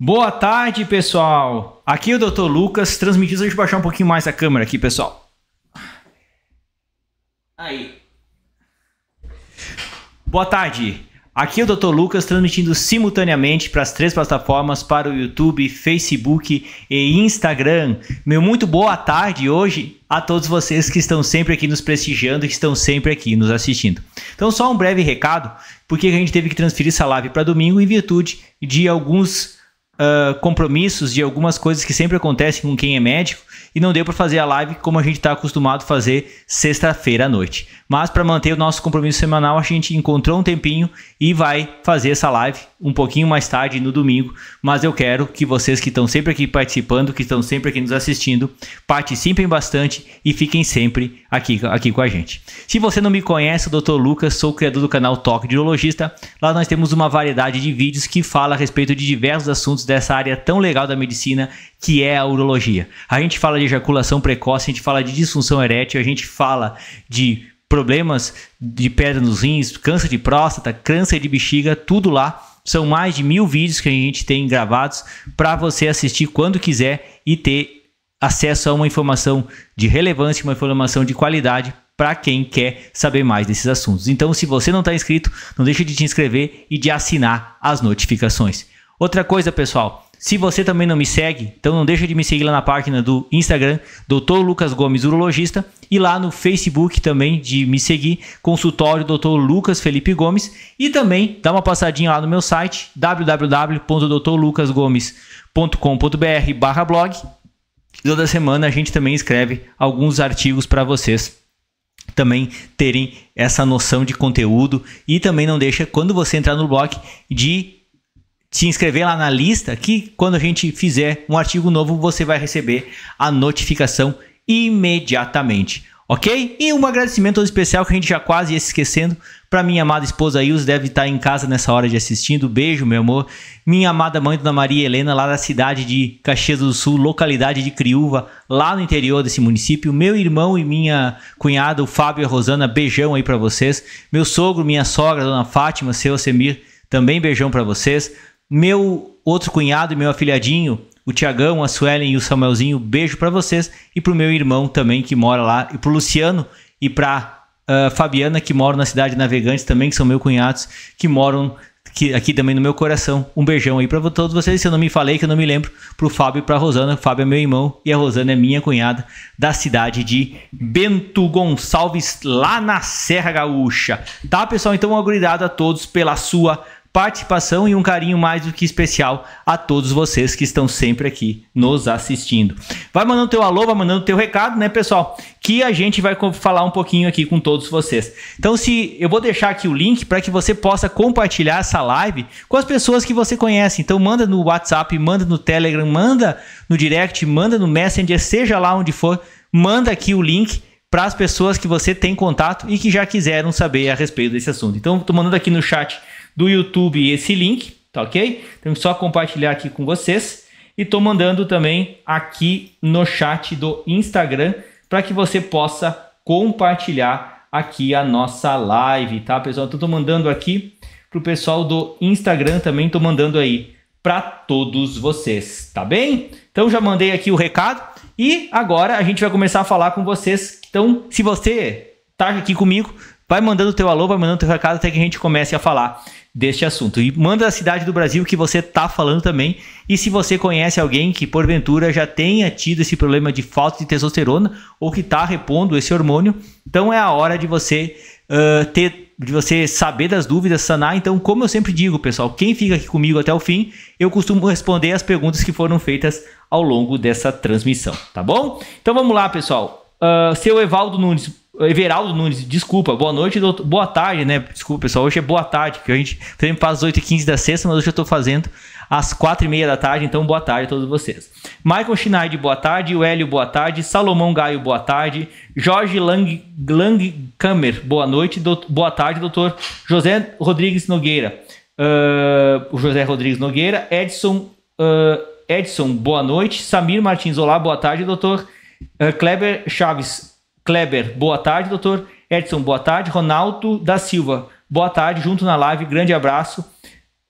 Boa tarde, pessoal. Aqui é o Dr. Lucas, transmitindo. Deixa eu baixar um pouquinho mais a câmera aqui, pessoal. Aí. Boa tarde. Aqui é o Dr. Lucas transmitindo simultaneamente para as três plataformas, para o YouTube, Facebook e Instagram. Meu muito boa tarde hoje a todos vocês que estão sempre aqui nos prestigiando, que estão sempre aqui nos assistindo. Então, só um breve recado, porque a gente teve que transferir essa live para domingo em virtude de alguns uh, compromissos de algumas coisas que sempre acontecem com quem é médico e não deu para fazer a live como a gente está acostumado a fazer sexta-feira à noite. Mas para manter o nosso compromisso semanal, a gente encontrou um tempinho e vai fazer essa live um pouquinho mais tarde no domingo. Mas eu quero que vocês que estão sempre aqui participando, que estão sempre aqui nos assistindo, participem bastante e fiquem sempre aqui, aqui com a gente. Se você não me conhece, eu Dr. Lucas, sou criador do canal Toque de Urologista. Lá nós temos uma variedade de vídeos que fala a respeito de diversos assuntos dessa área tão legal da medicina que é a urologia. A gente fala de ejaculação precoce, a gente fala de disfunção erétil, a gente fala de problemas de pedra nos rins, câncer de próstata, câncer de bexiga, tudo lá. São mais de mil vídeos que a gente tem gravados para você assistir quando quiser e ter acesso a uma informação de relevância, uma informação de qualidade para quem quer saber mais desses assuntos. Então, se você não está inscrito, não deixe de te inscrever e de assinar as notificações. Outra coisa, pessoal. Se você também não me segue, então não deixa de me seguir lá na página do Instagram, Dr. Lucas Gomes Urologista, e lá no Facebook também de me seguir, consultório Dr. Lucas Felipe Gomes, e também dá uma passadinha lá no meu site www.drlucasgomes.com.br/blog. Toda semana a gente também escreve alguns artigos para vocês também terem essa noção de conteúdo e também não deixa quando você entrar no blog de se inscrever lá na lista que quando a gente fizer um artigo novo você vai receber a notificação imediatamente, ok? E um agradecimento especial que a gente já quase ia se esquecendo para minha amada esposa Ilse, deve estar tá em casa nessa hora de assistindo, beijo meu amor. Minha amada mãe Dona Maria Helena lá da cidade de Caxias do Sul, localidade de Criúva, lá no interior desse município. Meu irmão e minha cunhada, o Fábio e a Rosana, beijão aí para vocês. Meu sogro, minha sogra, Dona Fátima, seu Semir, também beijão para vocês meu outro cunhado e meu afilhadinho, o Tiagão, a Suelen e o Samuelzinho, beijo para vocês. E pro meu irmão também, que mora lá. E pro Luciano e pra uh, Fabiana, que moram na cidade de Navegantes também, que são meus cunhados, que moram que, aqui também no meu coração. Um beijão aí para todos vocês. Se eu não me falei, que eu não me lembro, pro Fábio e pra Rosana. O Fábio é meu irmão e a Rosana é minha cunhada da cidade de Bento Gonçalves, lá na Serra Gaúcha. Tá, pessoal? Então, um agradado a todos pela sua participação e um carinho mais do que especial a todos vocês que estão sempre aqui nos assistindo. Vai mandando teu alô, vai mandando teu recado, né, pessoal? Que a gente vai falar um pouquinho aqui com todos vocês. Então, se eu vou deixar aqui o link para que você possa compartilhar essa live com as pessoas que você conhece. Então, manda no WhatsApp, manda no Telegram, manda no direct, manda no Messenger, seja lá onde for, manda aqui o link para as pessoas que você tem contato e que já quiseram saber a respeito desse assunto. Então, estou mandando aqui no chat do YouTube esse link, tá ok? Então é só compartilhar aqui com vocês e estou mandando também aqui no chat do Instagram para que você possa compartilhar aqui a nossa live, tá, pessoal? Então estou mandando aqui pro pessoal do Instagram também, estou mandando aí para todos vocês, tá bem? Então já mandei aqui o recado e agora a gente vai começar a falar com vocês. Então, se você tá aqui comigo, vai mandando o teu alô, vai mandando o teu recado até que a gente comece a falar deste assunto. E manda a cidade do Brasil que você está falando também. E se você conhece alguém que porventura já tenha tido esse problema de falta de testosterona ou que está repondo esse hormônio, então é a hora de você uh, ter de você saber das dúvidas, sanar. Então, como eu sempre digo, pessoal, quem fica aqui comigo até o fim, eu costumo responder as perguntas que foram feitas ao longo dessa transmissão, tá bom? Então vamos lá, pessoal. Uh, seu Evaldo Nunes, Everaldo Nunes, desculpa, boa noite, doutor, boa tarde, né? Desculpa, pessoal, hoje é boa tarde, que a gente sempre faz às 8h15 da sexta, mas hoje eu estou fazendo às 4h30 da tarde, então boa tarde a todos vocês. Michael Schneider, boa tarde, o Hélio, boa tarde, Salomão Gaio, boa tarde, Jorge Lang, Langkammer, boa noite, doutor, boa tarde, doutor José Rodrigues Nogueira, uh, José Rodrigues Nogueira, Edson, uh, Edson, boa noite, Samir Martins, olá, boa tarde, doutor uh, Kleber Chaves, Kleber, boa tarde, doutor. Edson, boa tarde. Ronaldo da Silva, boa tarde, junto na live, grande abraço.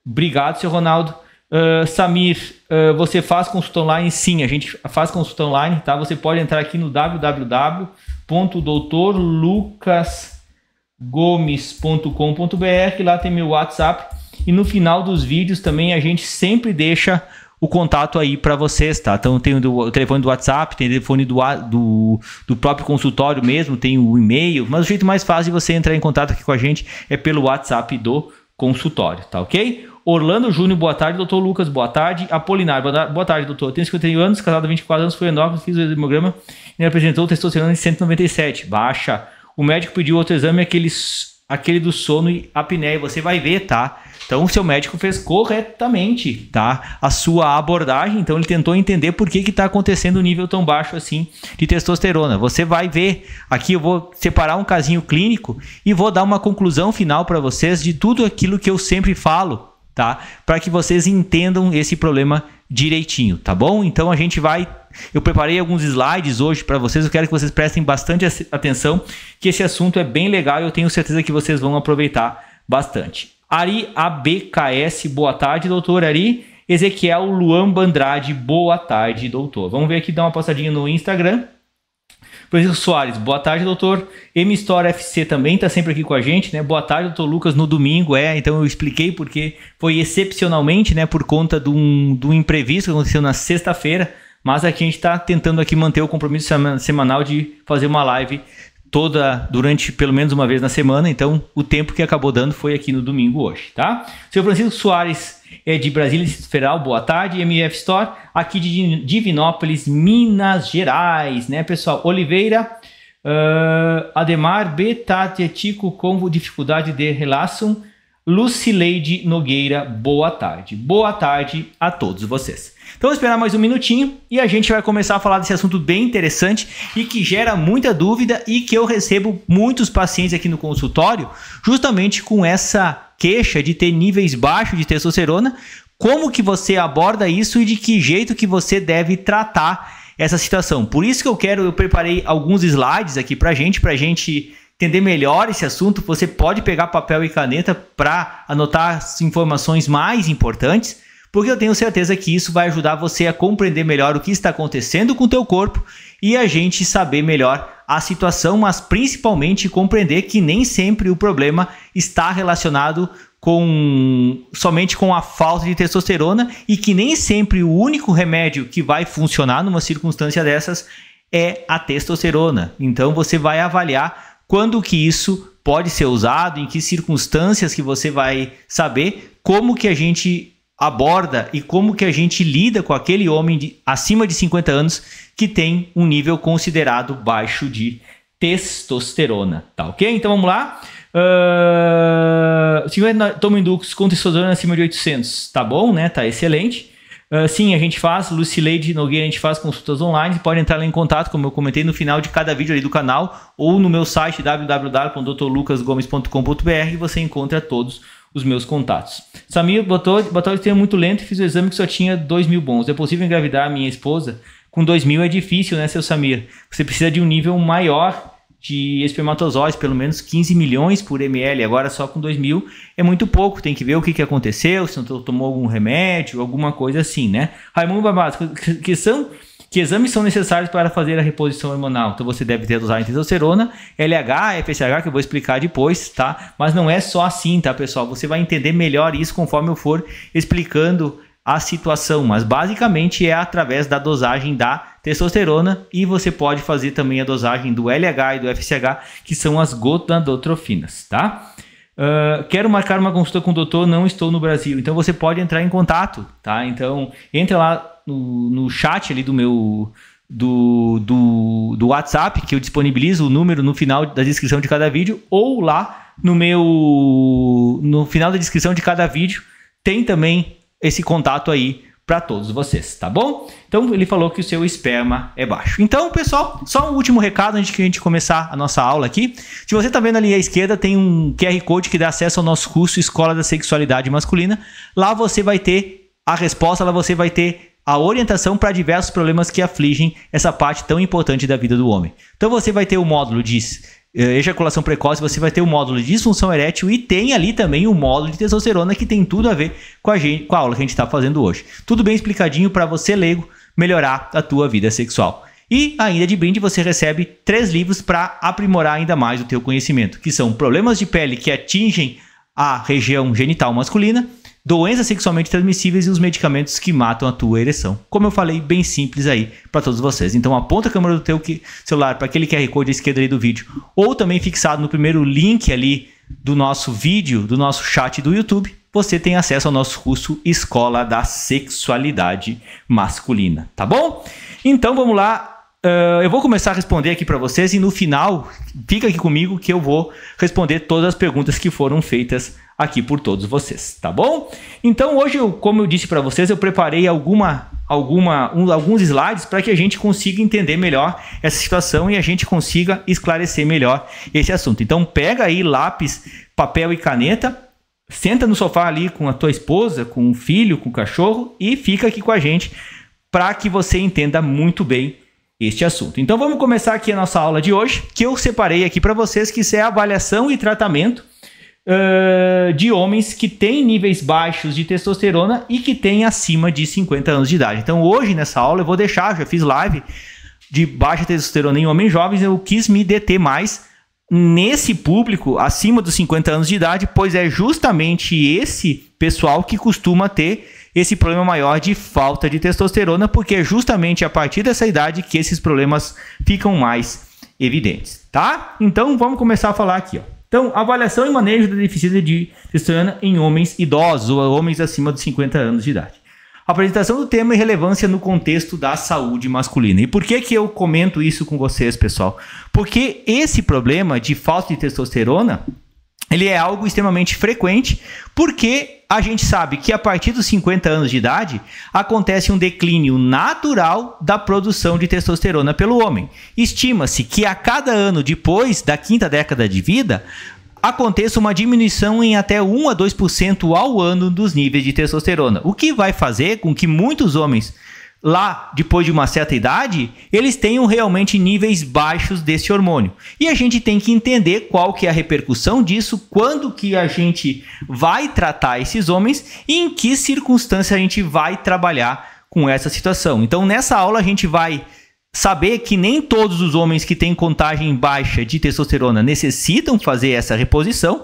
Obrigado, seu Ronaldo. Uh, Samir, uh, você faz consulta online? Sim, a gente faz consulta online, tá? Você pode entrar aqui no www.doutorlucasgomes.com.br, lá tem meu WhatsApp. E no final dos vídeos também a gente sempre deixa o contato aí para vocês, tá? Então tem o, telefone do WhatsApp, tem o telefone do, do, do próprio consultório mesmo, tem o e-mail, mas o jeito mais fácil de você entrar em contato aqui com a gente é pelo WhatsApp do consultório, tá ok? Orlando Júnior, boa tarde. Doutor Lucas, boa tarde. Apolinar, boa tarde, doutor. Tenho 51 anos, casado há 24 anos, fui endócrino, fiz o hemograma e apresentou testosterona em 197, baixa. O médico pediu outro exame, aquele, aquele do sono e apneia. Você vai ver, tá? Então, o seu médico fez corretamente, tá? A sua abordagem, então ele tentou entender por que que tá acontecendo um nível tão baixo assim de testosterona. Você vai ver, aqui eu vou separar um casinho clínico e vou dar uma conclusão final para vocês de tudo aquilo que eu sempre falo, tá? Para que vocês entendam esse problema direitinho, tá bom? Então a gente vai eu preparei alguns slides hoje para vocês, eu quero que vocês prestem bastante atenção, que esse assunto é bem legal e eu tenho certeza que vocês vão aproveitar bastante. Ari ABKS, boa tarde, doutor Ari. Ezequiel Luan Bandrade, boa tarde, doutor. Vamos ver aqui, dar uma passadinha no Instagram. Francisco Soares, boa tarde, doutor. M Store FC também está sempre aqui com a gente, né? Boa tarde, doutor Lucas, no domingo, é. Então eu expliquei porque foi excepcionalmente, né, por conta de um, de um imprevisto que aconteceu na sexta-feira. Mas aqui a gente está tentando aqui manter o compromisso semanal de fazer uma live toda durante pelo menos uma vez na semana, então o tempo que acabou dando foi aqui no domingo hoje, tá? Seu Francisco Soares é de Brasília Distrito Federal, boa tarde, MF Store, aqui de Divinópolis, Minas Gerais, né, pessoal? Oliveira, uh, Ademar B, Tati, Tico, com dificuldade de relação Lucileide Nogueira, boa tarde. Boa tarde a todos vocês. Então, vou esperar mais um minutinho e a gente vai começar a falar desse assunto bem interessante e que gera muita dúvida e que eu recebo muitos pacientes aqui no consultório, justamente com essa queixa de ter níveis baixos de testosterona. Como que você aborda isso e de que jeito que você deve tratar essa situação? Por isso que eu quero, eu preparei alguns slides aqui pra gente, pra gente entender melhor esse assunto, você pode pegar papel e caneta para anotar as informações mais importantes, porque eu tenho certeza que isso vai ajudar você a compreender melhor o que está acontecendo com o teu corpo e a gente saber melhor a situação, mas principalmente compreender que nem sempre o problema está relacionado com somente com a falta de testosterona e que nem sempre o único remédio que vai funcionar numa circunstância dessas é a testosterona. Então você vai avaliar quando que isso pode ser usado, em que circunstâncias que você vai saber como que a gente aborda e como que a gente lida com aquele homem de, acima de 50 anos que tem um nível considerado baixo de testosterona, tá ok? Então vamos lá. Uh, ah, 50 toma indux com testosterona acima de 800, tá bom, né? Tá excelente. Uh, sim, a gente faz, Lucileide Nogueira, a gente faz consultas online, pode entrar lá em contato, como eu comentei no final de cada vídeo ali do canal, ou no meu site www.doutorlucasgomes.com.br você encontra todos os meus contatos. Samir botou, botou o muito lento e fiz o exame que só tinha 2 mil bons. É possível engravidar a minha esposa? Com 2 mil é difícil, né, seu Samir? Você precisa de um nível maior de espermatozoides, pelo menos 15 milhões por ml, agora só com 2 mil é muito pouco, tem que ver o que, que aconteceu, se não tomou algum remédio, alguma coisa assim, né? Raimundo Babasco, que são... Que exames são necessários para fazer a reposição hormonal? Então você deve ter usado testosterona, LH, FSH, que eu vou explicar depois, tá? Mas não é só assim, tá, pessoal? Você vai entender melhor isso conforme eu for explicando a situação, mas basicamente é através da dosagem da testosterona e você pode fazer também a dosagem do LH e do FSH, que são as gonadotrofinas, tá? Uh, quero marcar uma consulta com o doutor, não estou no Brasil. Então você pode entrar em contato, tá? Então entra lá no, no chat ali do meu do, do, do WhatsApp, que eu disponibilizo o número no final da descrição de cada vídeo, ou lá no meu no final da descrição de cada vídeo tem também esse contato aí para todos vocês, tá bom? Então ele falou que o seu esperma é baixo. Então, pessoal, só um último recado antes que a gente começar a nossa aula aqui. Se você tá vendo ali à esquerda, tem um QR Code que dá acesso ao nosso curso Escola da Sexualidade Masculina. Lá você vai ter a resposta, lá você vai ter a orientação para diversos problemas que afligem essa parte tão importante da vida do homem. Então você vai ter o módulo de é, ejaculação precoce, você vai ter o módulo de disfunção erétil e tem ali também o módulo de testosterona que tem tudo a ver com a, gente, com a aula que a gente está fazendo hoje. Tudo bem explicadinho para você leigo melhorar a tua vida sexual. E ainda de brinde você recebe três livros para aprimorar ainda mais o teu conhecimento, que são Problemas de pele que atingem a região genital masculina, doenças sexualmente transmissíveis e os medicamentos que matam a tua ereção. Como eu falei, bem simples aí para todos vocês. Então aponta a câmera do teu celular para aquele QR Code à esquerda aí do vídeo, ou também fixado no primeiro link ali do nosso vídeo, do nosso chat do YouTube, você tem acesso ao nosso curso Escola da Sexualidade Masculina, tá bom? Então vamos lá. Uh, eu vou começar a responder aqui para vocês e no final, fica aqui comigo que eu vou responder todas as perguntas que foram feitas aqui por todos vocês, tá bom? Então hoje, eu, como eu disse para vocês, eu preparei alguma, alguma, um, alguns slides para que a gente consiga entender melhor essa situação e a gente consiga esclarecer melhor esse assunto. Então pega aí lápis, papel e caneta, senta no sofá ali com a tua esposa, com o filho, com o cachorro e fica aqui com a gente para que você entenda muito bem este assunto. Então vamos começar aqui a nossa aula de hoje, que eu separei aqui para vocês que isso é avaliação e tratamento uh, de homens que têm níveis baixos de testosterona e que têm acima de 50 anos de idade. Então, hoje nessa aula, eu vou deixar, já fiz live de baixa testosterona em homens jovens, eu quis me deter mais nesse público acima dos 50 anos de idade, pois é justamente esse pessoal que costuma ter esse problema maior de falta de testosterona, porque é justamente a partir dessa idade que esses problemas ficam mais evidentes, tá? Então vamos começar a falar aqui, ó. Então, avaliação e manejo da deficiência de testosterona em homens idosos ou homens acima de 50 anos de idade. Apresentação do tema e relevância no contexto da saúde masculina. E por que, que eu comento isso com vocês, pessoal? Porque esse problema de falta de testosterona, ele é algo extremamente frequente, porque a gente sabe que a partir dos 50 anos de idade acontece um declínio natural da produção de testosterona pelo homem. Estima-se que a cada ano depois da quinta década de vida aconteça uma diminuição em até 1 a 2% ao ano dos níveis de testosterona, o que vai fazer com que muitos homens lá depois de uma certa idade, eles tenham realmente níveis baixos desse hormônio. E a gente tem que entender qual que é a repercussão disso, quando que a gente vai tratar esses homens e em que circunstância a gente vai trabalhar com essa situação. Então nessa aula a gente vai saber que nem todos os homens que têm contagem baixa de testosterona necessitam fazer essa reposição.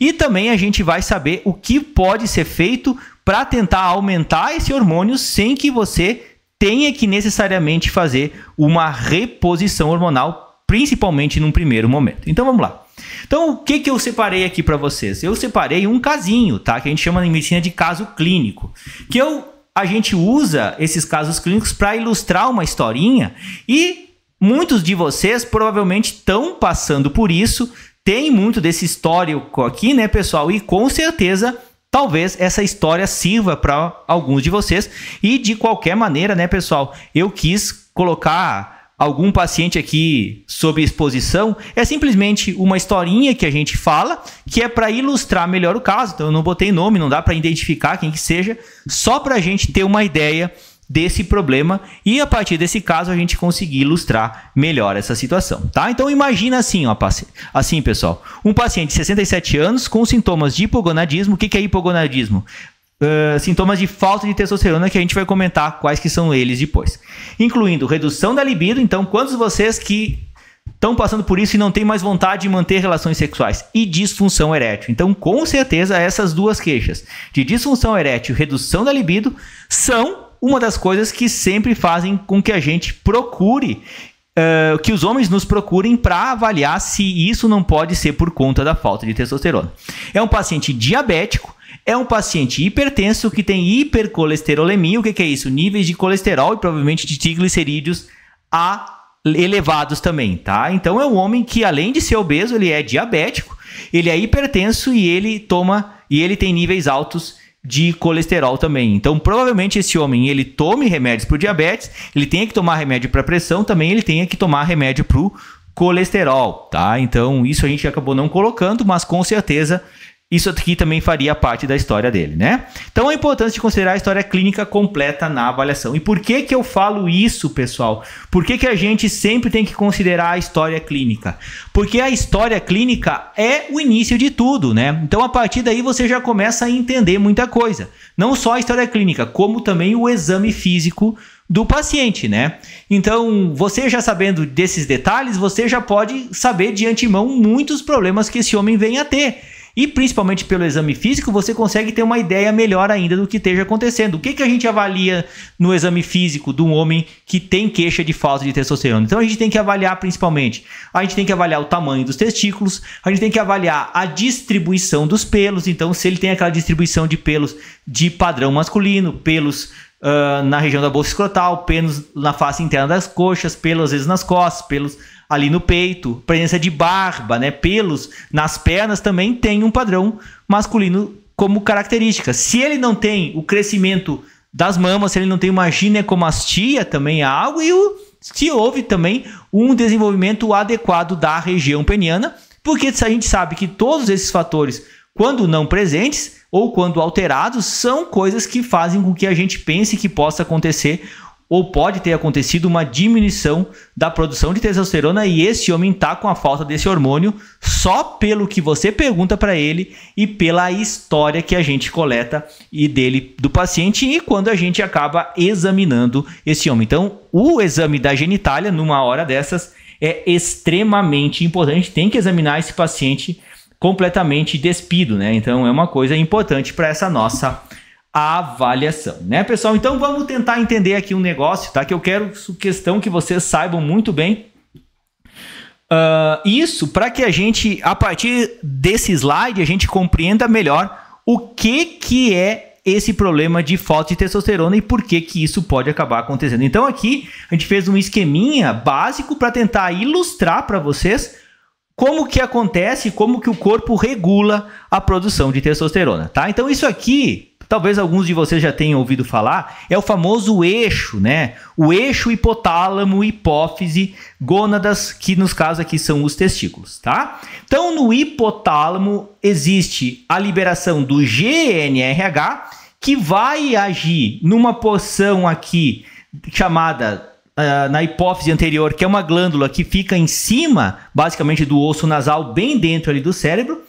E também a gente vai saber o que pode ser feito para tentar aumentar esse hormônio sem que você tenha que necessariamente fazer uma reposição hormonal, principalmente num primeiro momento. Então vamos lá. Então o que, que eu separei aqui para vocês? Eu separei um casinho, tá? Que a gente chama na medicina de caso clínico, que eu a gente usa esses casos clínicos para ilustrar uma historinha e muitos de vocês provavelmente estão passando por isso, tem muito desse histórico aqui, né, pessoal? E com certeza Talvez essa história sirva para alguns de vocês. E de qualquer maneira, né, pessoal, eu quis colocar algum paciente aqui sobre exposição. É simplesmente uma historinha que a gente fala, que é para ilustrar melhor o caso. Então eu não botei nome, não dá para identificar quem que seja, só para a gente ter uma ideia desse problema e a partir desse caso a gente conseguir ilustrar melhor essa situação, tá? Então imagina assim, ó, assim, pessoal, um paciente de 67 anos com sintomas de hipogonadismo. O que, que é hipogonadismo? Uh, sintomas de falta de testosterona que a gente vai comentar quais que são eles depois, incluindo redução da libido. Então, quantos vocês que estão passando por isso e não têm mais vontade de manter relações sexuais e disfunção erétil. Então, com certeza, essas duas queixas de disfunção erétil e redução da libido são uma das coisas que sempre fazem com que a gente procure Uh, que os homens nos procurem para avaliar se isso não pode ser por conta da falta de testosterona. É um paciente diabético, é um paciente hipertenso que tem hipercolesterolemia. O que, que é isso? Níveis de colesterol e provavelmente de triglicerídeos a elevados também, tá? Então é um homem que além de ser obeso, ele é diabético, ele é hipertenso e ele toma e ele tem níveis altos de colesterol também. Então, provavelmente esse homem, ele tome remédios para o diabetes, ele tenha que tomar remédio para pressão, também ele tenha que tomar remédio para o colesterol, tá? Então, isso a gente acabou não colocando, mas com certeza isso aqui também faria parte da história dele, né? Então é importante considerar a história clínica completa na avaliação. E por que que eu falo isso, pessoal? Por que, que a gente sempre tem que considerar a história clínica? Porque a história clínica é o início de tudo, né? Então a partir daí você já começa a entender muita coisa. Não só a história clínica, como também o exame físico do paciente, né? Então, você já sabendo desses detalhes, você já pode saber de antemão muitos problemas que esse homem vem a ter. E principalmente pelo exame físico, você consegue ter uma ideia melhor ainda do que esteja acontecendo. O que, que a gente avalia no exame físico de um homem que tem queixa de falta de testosterona? Então a gente tem que avaliar principalmente. A gente tem que avaliar o tamanho dos testículos, a gente tem que avaliar a distribuição dos pelos. Então, se ele tem aquela distribuição de pelos de padrão masculino, pelos uh, na região da bolsa escrotal, pelos na face interna das coxas, pelos às vezes nas costas, pelos ali no peito, presença de barba, né, pelos nas pernas também tem um padrão masculino como característica. Se ele não tem o crescimento das mamas, se ele não tem uma ginecomastia também é algo e o, se houve também um desenvolvimento adequado da região peniana, porque a gente sabe que todos esses fatores, quando não presentes ou quando alterados, são coisas que fazem com que a gente pense que possa acontecer ou pode ter acontecido uma diminuição da produção de testosterona e esse homem está com a falta desse hormônio só pelo que você pergunta para ele e pela história que a gente coleta e dele do paciente e quando a gente acaba examinando esse homem. Então, o exame da genitália numa hora dessas é extremamente importante, tem que examinar esse paciente completamente despido, né? Então é uma coisa importante para essa nossa a avaliação, né, pessoal? Então vamos tentar entender aqui um negócio, tá? Que eu quero questão que vocês saibam muito bem. Uh, isso para que a gente, a partir desse slide, a gente compreenda melhor o que, que é esse problema de falta de testosterona e por que, que isso pode acabar acontecendo. Então aqui a gente fez um esqueminha básico para tentar ilustrar para vocês como que acontece, como que o corpo regula a produção de testosterona, tá? Então isso aqui talvez alguns de vocês já tenham ouvido falar, é o famoso eixo, né? O eixo hipotálamo, hipófise, gônadas, que nos casos aqui são os testículos, tá? Então, no hipotálamo existe a liberação do GNRH, que vai agir numa porção aqui chamada Uh, na hipófise anterior, que é uma glândula que fica em cima, basicamente, do osso nasal, bem dentro ali do cérebro,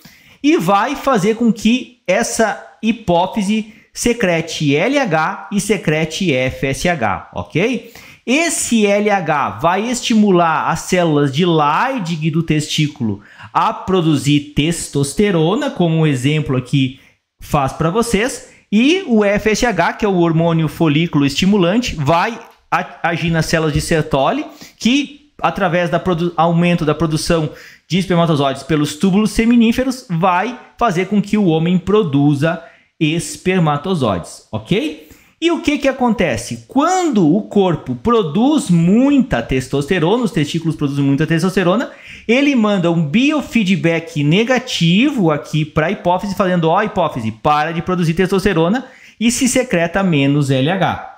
e vai fazer com que essa hipófise secrete LH e secrete FSH, ok? Esse LH vai estimular as células de Leydig do testículo a produzir testosterona, como um exemplo aqui faz para vocês, e o FSH, que é o hormônio folículo estimulante, vai agir nas células de Sertoli, que através do aumento da produção de espermatozoides pelos túbulos seminíferos vai fazer com que o homem produza espermatozoides, ok? E o que, que acontece? Quando o corpo produz muita testosterona, os testículos produzem muita testosterona, ele manda um biofeedback negativo aqui para a hipófise, fazendo: ó, oh, hipófise, para de produzir testosterona e se secreta menos LH.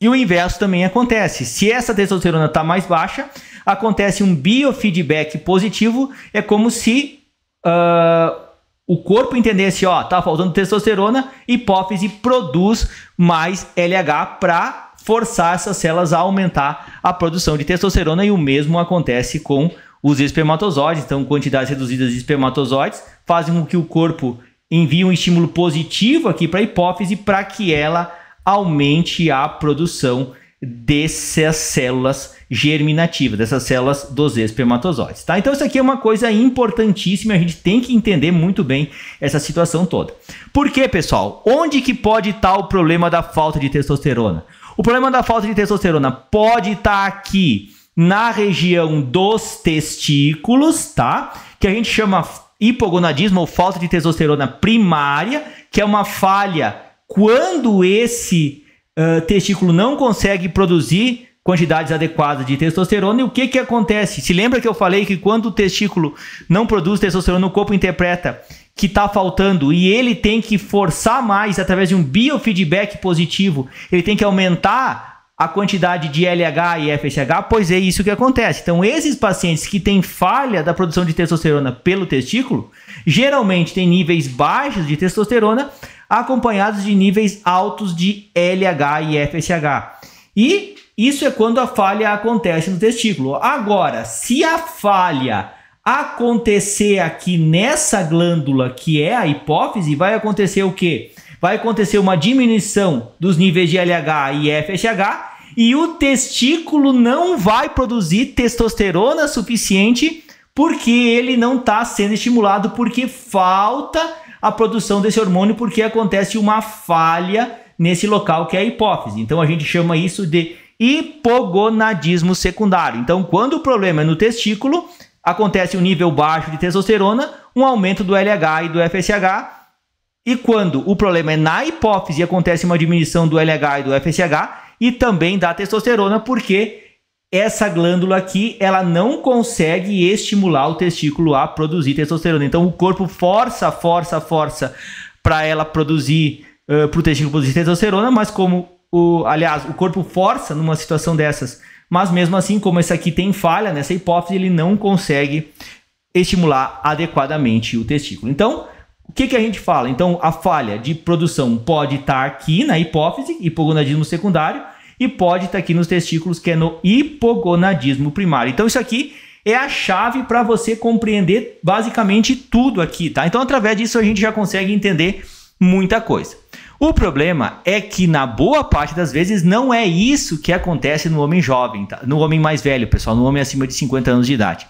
E o inverso também acontece. Se essa testosterona está mais baixa, acontece um biofeedback positivo, é como se. Uh, o corpo entendesse, assim, ó, tá faltando testosterona, hipófise produz mais LH para forçar essas células a aumentar a produção de testosterona e o mesmo acontece com os espermatozoides. Então, quantidades reduzidas de espermatozoides fazem com que o corpo envie um estímulo positivo aqui para a hipófise para que ela aumente a produção dessas células germinativas, dessas células dos espermatozoides, tá? Então isso aqui é uma coisa importantíssima, a gente tem que entender muito bem essa situação toda. Por quê, pessoal? Onde que pode estar o problema da falta de testosterona? O problema da falta de testosterona pode estar aqui na região dos testículos, tá? Que a gente chama hipogonadismo ou falta de testosterona primária, que é uma falha quando esse ah, testículo não consegue produzir quantidades adequadas de testosterona. E o que, que acontece? Se lembra que eu falei que quando o testículo não produz testosterona, o corpo interpreta que está faltando e ele tem que forçar mais através de um biofeedback positivo, ele tem que aumentar a quantidade de LH e FSH, pois é isso que acontece. Então, esses pacientes que têm falha da produção de testosterona pelo testículo, geralmente têm níveis baixos de testosterona, acompanhados de níveis altos de LH e FSH. E isso é quando a falha acontece no testículo. Agora, se a falha acontecer aqui nessa glândula que é a hipófise, vai acontecer o quê? Vai acontecer uma diminuição dos níveis de LH e FSH e o testículo não vai produzir testosterona suficiente porque ele não está sendo estimulado porque falta a produção desse hormônio porque acontece uma falha nesse local que é a hipófise. Então a gente chama isso de hipogonadismo secundário. Então, quando o problema é no testículo, acontece um nível baixo de testosterona, um aumento do LH e do FSH. E quando o problema é na hipófise, acontece uma diminuição do LH e do FSH e também da testosterona, porque essa glândula aqui, ela não consegue estimular o testículo a produzir testosterona. Então o corpo força, força, força para ela produzir, uh, para o testículo produzir testosterona, mas como, o, aliás, o corpo força numa situação dessas, mas mesmo assim, como essa aqui tem falha nessa hipófise, ele não consegue estimular adequadamente o testículo. Então, o que, que a gente fala? Então, a falha de produção pode estar tá aqui na hipófise, hipogonadismo secundário, e pode estar tá aqui nos testículos, que é no hipogonadismo primário. Então, isso aqui é a chave para você compreender basicamente tudo aqui, tá? Então, através disso, a gente já consegue entender muita coisa. O problema é que, na boa parte das vezes, não é isso que acontece no homem jovem, tá? no homem mais velho, pessoal, no homem acima de 50 anos de idade.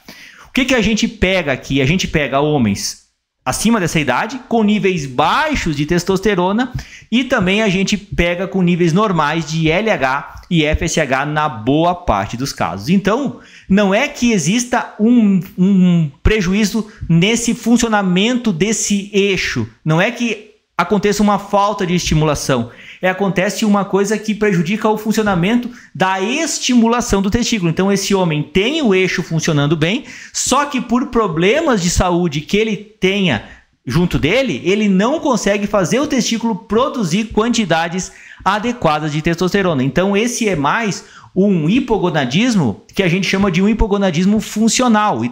O que, que a gente pega aqui? A gente pega homens acima dessa idade, com níveis baixos de testosterona e também a gente pega com níveis normais de LH e FSH na boa parte dos casos. Então, não é que exista um, um prejuízo nesse funcionamento desse eixo, não é que aconteça uma falta de estimulação. É, acontece uma coisa que prejudica o funcionamento da estimulação do testículo. Então, esse homem tem o eixo funcionando bem, só que por problemas de saúde que ele tenha junto dele, ele não consegue fazer o testículo produzir quantidades adequadas de testosterona. Então, esse é mais um hipogonadismo que a gente chama de um hipogonadismo funcional.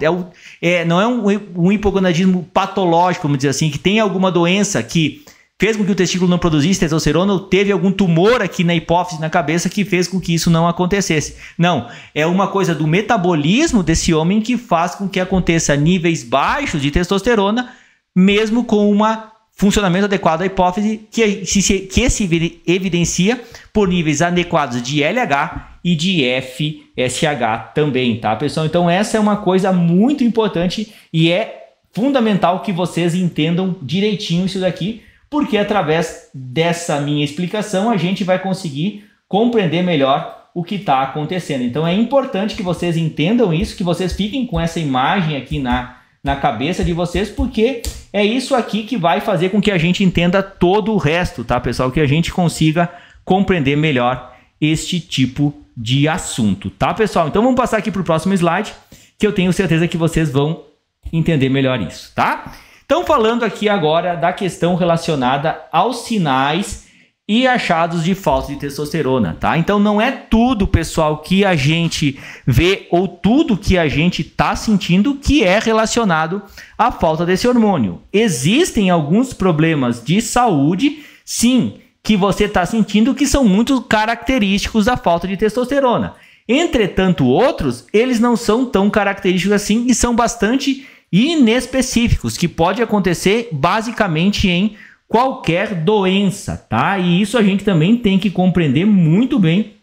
É, é não é um, um hipogonadismo patológico, vamos dizer assim, que tem alguma doença que fez com que o testículo não produzisse testosterona ou teve algum tumor aqui na hipófise, na cabeça, que fez com que isso não acontecesse. Não, é uma coisa do metabolismo desse homem que faz com que aconteça níveis baixos de testosterona, mesmo com um funcionamento adequado da hipófise, que se, que se evidencia por níveis adequados de LH e de FSH também, tá, pessoal? Então, essa é uma coisa muito importante e é fundamental que vocês entendam direitinho isso daqui, porque através dessa minha explicação a gente vai conseguir compreender melhor o que está acontecendo. Então é importante que vocês entendam isso, que vocês fiquem com essa imagem aqui na, na cabeça de vocês, porque é isso aqui que vai fazer com que a gente entenda todo o resto, tá, pessoal? Que a gente consiga compreender melhor este tipo de assunto, tá, pessoal? Então vamos passar aqui para o próximo slide, que eu tenho certeza que vocês vão entender melhor isso, tá? Estão falando aqui agora da questão relacionada aos sinais e achados de falta de testosterona, tá? Então não é tudo, pessoal, que a gente vê ou tudo que a gente tá sentindo que é relacionado à falta desse hormônio. Existem alguns problemas de saúde, sim, que você tá sentindo que são muito característicos da falta de testosterona. Entretanto, outros, eles não são tão característicos assim e são bastante inespecíficos, que pode acontecer basicamente em qualquer doença, tá? E isso a gente também tem que compreender muito bem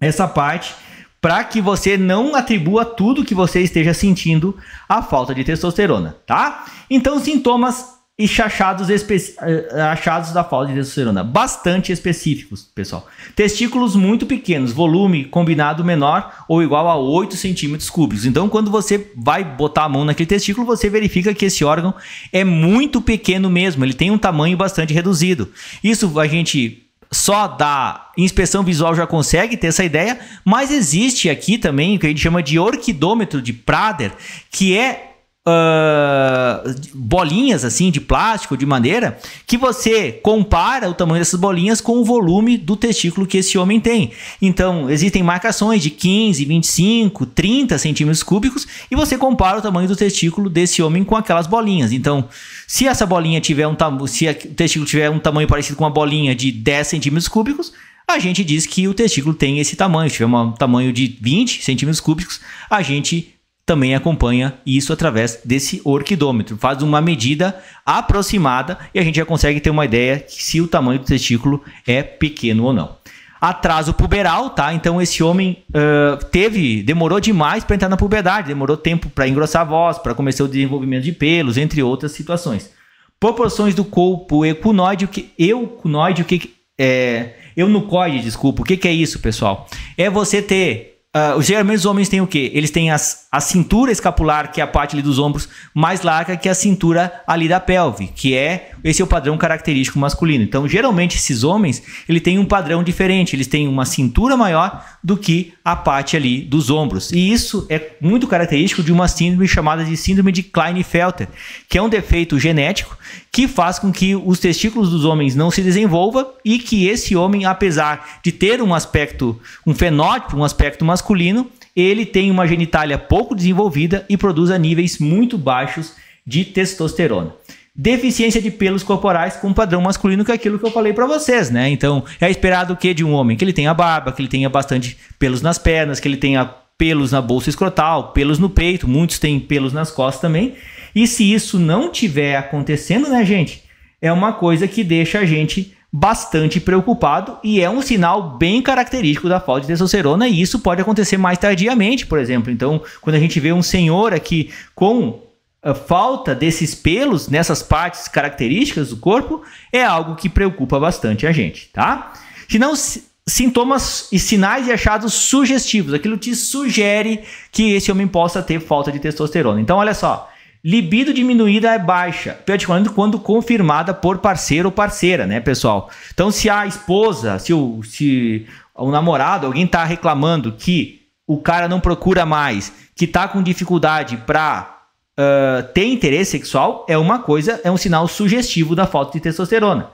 essa parte para que você não atribua tudo que você esteja sentindo à falta de testosterona, tá? Então, sintomas e achados, eh, achados da falta de testosterona. Bastante específicos, pessoal. Testículos muito pequenos, volume combinado menor ou igual a 8 centímetros cúbicos. Então, quando você vai botar a mão naquele testículo, você verifica que esse órgão é muito pequeno mesmo. Ele tem um tamanho bastante reduzido. Isso a gente só da inspeção visual já consegue ter essa ideia, mas existe aqui também o que a gente chama de orquidômetro de Prader, que é Uh, bolinhas assim de plástico, de madeira, que você compara o tamanho dessas bolinhas com o volume do testículo que esse homem tem. Então, existem marcações de 15, 25, 30 centímetros cúbicos e você compara o tamanho do testículo desse homem com aquelas bolinhas. Então, se essa bolinha tiver um se o testículo tiver um tamanho parecido com uma bolinha de 10 centímetros cúbicos, a gente diz que o testículo tem esse tamanho. Se tiver um tamanho de 20 centímetros cúbicos, a gente também acompanha isso através desse orquidômetro. Faz uma medida aproximada e a gente já consegue ter uma ideia se o tamanho do testículo é pequeno ou não. Atraso puberal, tá? Então esse homem uh, teve, demorou demais para entrar na puberdade, demorou tempo para engrossar a voz, para começar o desenvolvimento de pelos, entre outras situações. Proporções do corpo ecunoide, o que eucunoide, o que é eunucoide, desculpa. O que, que é isso, pessoal? É você ter Uh, geralmente os homens têm o quê? Eles têm as, a cintura escapular, que é a parte ali dos ombros, mais larga que a cintura ali da pelve, que é esse é o padrão característico masculino. Então, geralmente esses homens, ele tem um padrão diferente, eles têm uma cintura maior do que a parte ali dos ombros. E isso é muito característico de uma síndrome chamada de síndrome de Klinefelter, que é um defeito genético que faz com que os testículos dos homens não se desenvolvam e que esse homem, apesar de ter um aspecto, um fenótipo, um aspecto masculino, ele tem uma genitália pouco desenvolvida e produz a níveis muito baixos de testosterona deficiência de pelos corporais com padrão masculino, que é aquilo que eu falei para vocês, né? Então, é esperado o que de um homem? Que ele tenha barba, que ele tenha bastante pelos nas pernas, que ele tenha pelos na bolsa escrotal, pelos no peito, muitos têm pelos nas costas também. E se isso não tiver acontecendo, né, gente, é uma coisa que deixa a gente bastante preocupado e é um sinal bem característico da falta de testosterona e isso pode acontecer mais tardiamente, por exemplo. Então, quando a gente vê um senhor aqui com a eh, falta desses pelos nessas partes características do corpo, é algo que preocupa bastante a gente, tá? Se não sintomas e sinais e achados sugestivos, aquilo te sugere que esse homem possa ter falta de testosterona. Então, olha só, Libido diminuída é baixa, particularmente quando confirmada por parceiro ou parceira, né, pessoal? Então, se a esposa, se o, se o namorado, alguém está reclamando que o cara não procura mais, que está com dificuldade para uh, ter interesse sexual, é uma coisa, é um sinal sugestivo da falta de testosterona.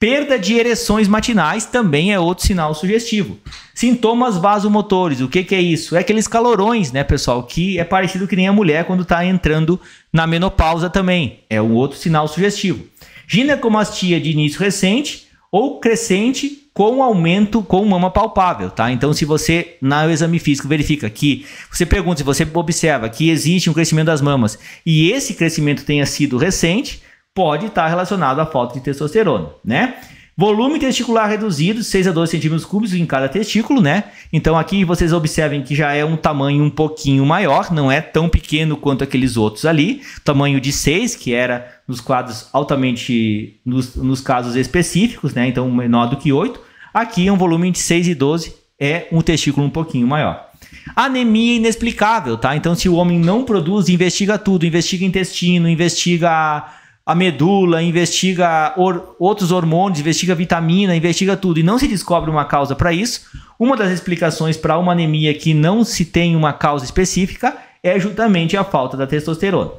Perda de ereções matinais também é outro sinal sugestivo. Sintomas vasomotores, o que, que é isso? É aqueles calorões, né, pessoal? Que é parecido que nem a mulher quando está entrando na menopausa também. É um outro sinal sugestivo. Ginecomastia de início recente ou crescente com aumento com mama palpável, tá? Então, se você no exame físico verifica que você pergunta, se você observa que existe um crescimento das mamas e esse crescimento tenha sido recente, pode estar relacionado à falta de testosterona, né? Volume testicular reduzido, 6 a 12 centímetros cúbicos em cada testículo, né? Então aqui vocês observem que já é um tamanho um pouquinho maior, não é tão pequeno quanto aqueles outros ali. Tamanho de 6, que era nos quadros altamente, nos, nos casos específicos, né? Então menor do que 8. Aqui é um volume de 6 e 12, é um testículo um pouquinho maior. Anemia inexplicável, tá? Então se o homem não produz, investiga tudo. Investiga intestino, investiga a medula, investiga or, outros hormônios, investiga vitamina, investiga tudo e não se descobre uma causa para isso. Uma das explicações para uma anemia que não se tem uma causa específica é justamente a falta da testosterona.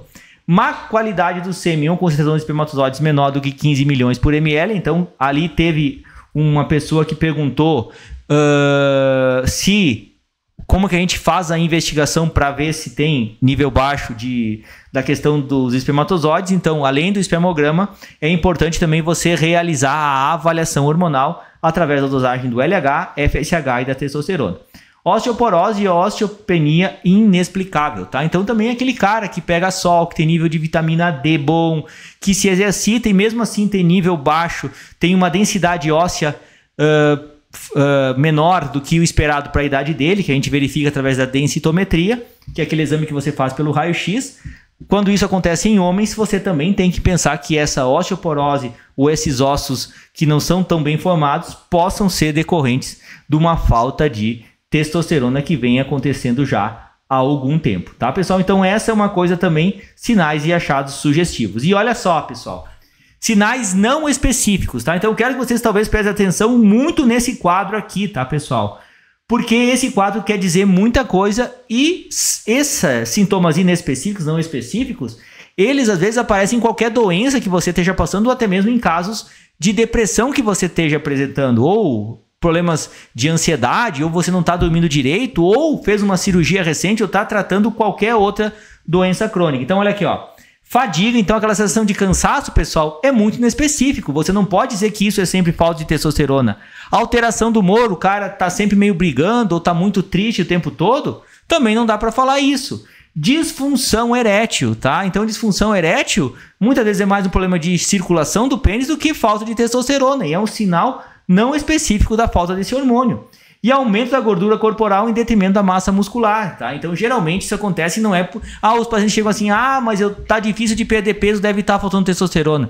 Má qualidade do sêmen, concentração de espermatozoides menor do que 15 milhões por ml. Então, ali teve uma pessoa que perguntou uh, se como que a gente faz a investigação para ver se tem nível baixo de, da questão dos espermatozoides. Então, além do espermograma, é importante também você realizar a avaliação hormonal através da dosagem do LH, FSH e da testosterona. Osteoporose e osteopenia inexplicável, tá? Então também é aquele cara que pega sol, que tem nível de vitamina D bom, que se exercita e mesmo assim tem nível baixo, tem uma densidade óssea uh, ah, menor do que o esperado para a idade dele, que a gente verifica através da densitometria, que é aquele exame que você faz pelo raio-x. Quando isso acontece em homens, você também tem que pensar que essa osteoporose ou esses ossos que não são tão bem formados possam ser decorrentes de uma falta de testosterona que vem acontecendo já há algum tempo, tá, pessoal? Então essa é uma coisa também, sinais e achados sugestivos. E olha só, pessoal, Sinais não específicos, tá? Então eu quero que vocês talvez prestem atenção muito nesse quadro aqui, tá, pessoal? Porque esse quadro quer dizer muita coisa e esses sintomas inespecíficos, não específicos, eles às vezes aparecem em qualquer doença que você esteja passando ou até mesmo em casos de depressão que você esteja apresentando ou problemas de ansiedade ou você não está dormindo direito ou fez uma cirurgia recente ou está tratando qualquer outra doença crônica. Então olha aqui, ó. Fadiga, então aquela sensação de cansaço, pessoal, é muito inespecífico. Você não pode dizer que isso é sempre falta de testosterona. Alteração do humor, o cara tá sempre meio brigando ou tá muito triste o tempo todo, também não dá para falar isso. Disfunção erétil, tá? Então disfunção erétil muitas vezes é mais um problema de circulação do pênis do que falta de testosterona e é um sinal não específico da falta desse hormônio e aumento da gordura corporal em detrimento da massa muscular, tá? Então, geralmente isso acontece e não é ah, os pacientes chegam assim: "Ah, mas eu tá difícil de perder peso, deve estar tá faltando testosterona".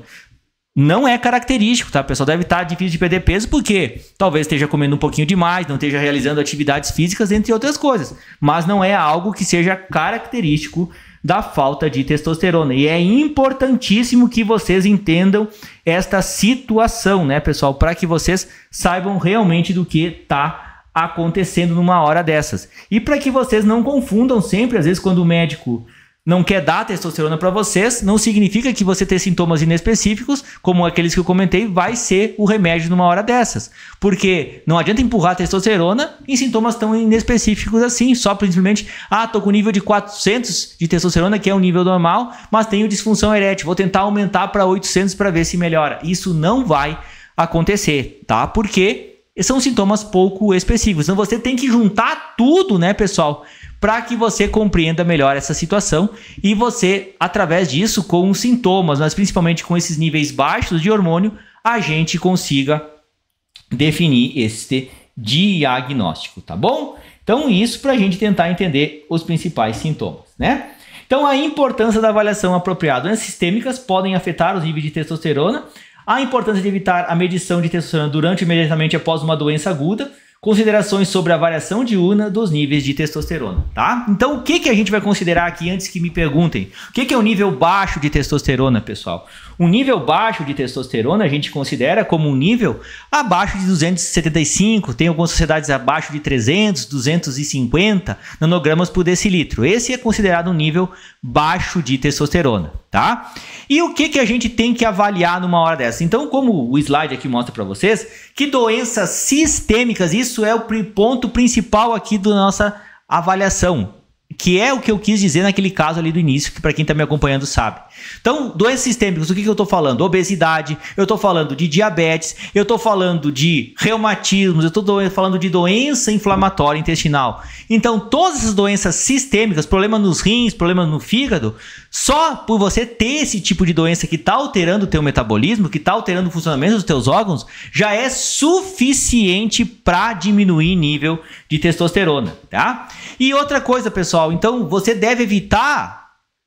Não é característico, tá? Pessoal, deve estar tá difícil de perder peso porque talvez esteja comendo um pouquinho demais, não esteja realizando atividades físicas, entre outras coisas, mas não é algo que seja característico da falta de testosterona. E é importantíssimo que vocês entendam esta situação, né, pessoal, para que vocês saibam realmente do que tá acontecendo numa hora dessas. E para que vocês não confundam sempre, às vezes quando o médico não quer dar testosterona para vocês, não significa que você ter sintomas inespecíficos, como aqueles que eu comentei, vai ser o remédio numa hora dessas. Porque não adianta empurrar testosterona em sintomas tão inespecíficos assim, só principalmente ah, tô com nível de 400 de testosterona, que é o um nível normal, mas tenho disfunção erétil, vou tentar aumentar para 800 para ver se melhora. Isso não vai acontecer, tá? Porque são sintomas pouco específicos. Então você tem que juntar tudo, né, pessoal, para que você compreenda melhor essa situação e você, através disso, com os sintomas, mas principalmente com esses níveis baixos de hormônio, a gente consiga definir este diagnóstico, tá bom? Então, isso para a gente tentar entender os principais sintomas, né? Então, a importância da avaliação apropriada. Doenças sistêmicas podem afetar os níveis de testosterona, a importância de evitar a medição de testosterona durante imediatamente após uma doença aguda, considerações sobre a variação diurna dos níveis de testosterona, tá? Então, o que, que a gente vai considerar aqui antes que me perguntem? O que, que é o nível baixo de testosterona, pessoal? Um nível baixo de testosterona a gente considera como um nível abaixo de 275, tem algumas sociedades abaixo de 300, 250 nanogramas por decilitro. Esse é considerado um nível baixo de testosterona, tá? E o que, que a gente tem que avaliar numa hora dessa? Então, como o slide aqui mostra para vocês, que doenças sistêmicas, isso é o ponto principal aqui da nossa avaliação, que é o que eu quis dizer naquele caso ali do início, que para quem está me acompanhando sabe. Então, doenças sistêmicas, o que, que eu estou falando? Obesidade, eu estou falando de diabetes, eu estou falando de reumatismos, eu estou falando de doença inflamatória intestinal. Então, todas essas doenças sistêmicas, problemas nos rins, problemas no fígado, só por você ter esse tipo de doença que está alterando o teu metabolismo, que está alterando o funcionamento dos teus órgãos, já é suficiente para diminuir nível de testosterona, tá? E outra coisa, pessoal, então você deve evitar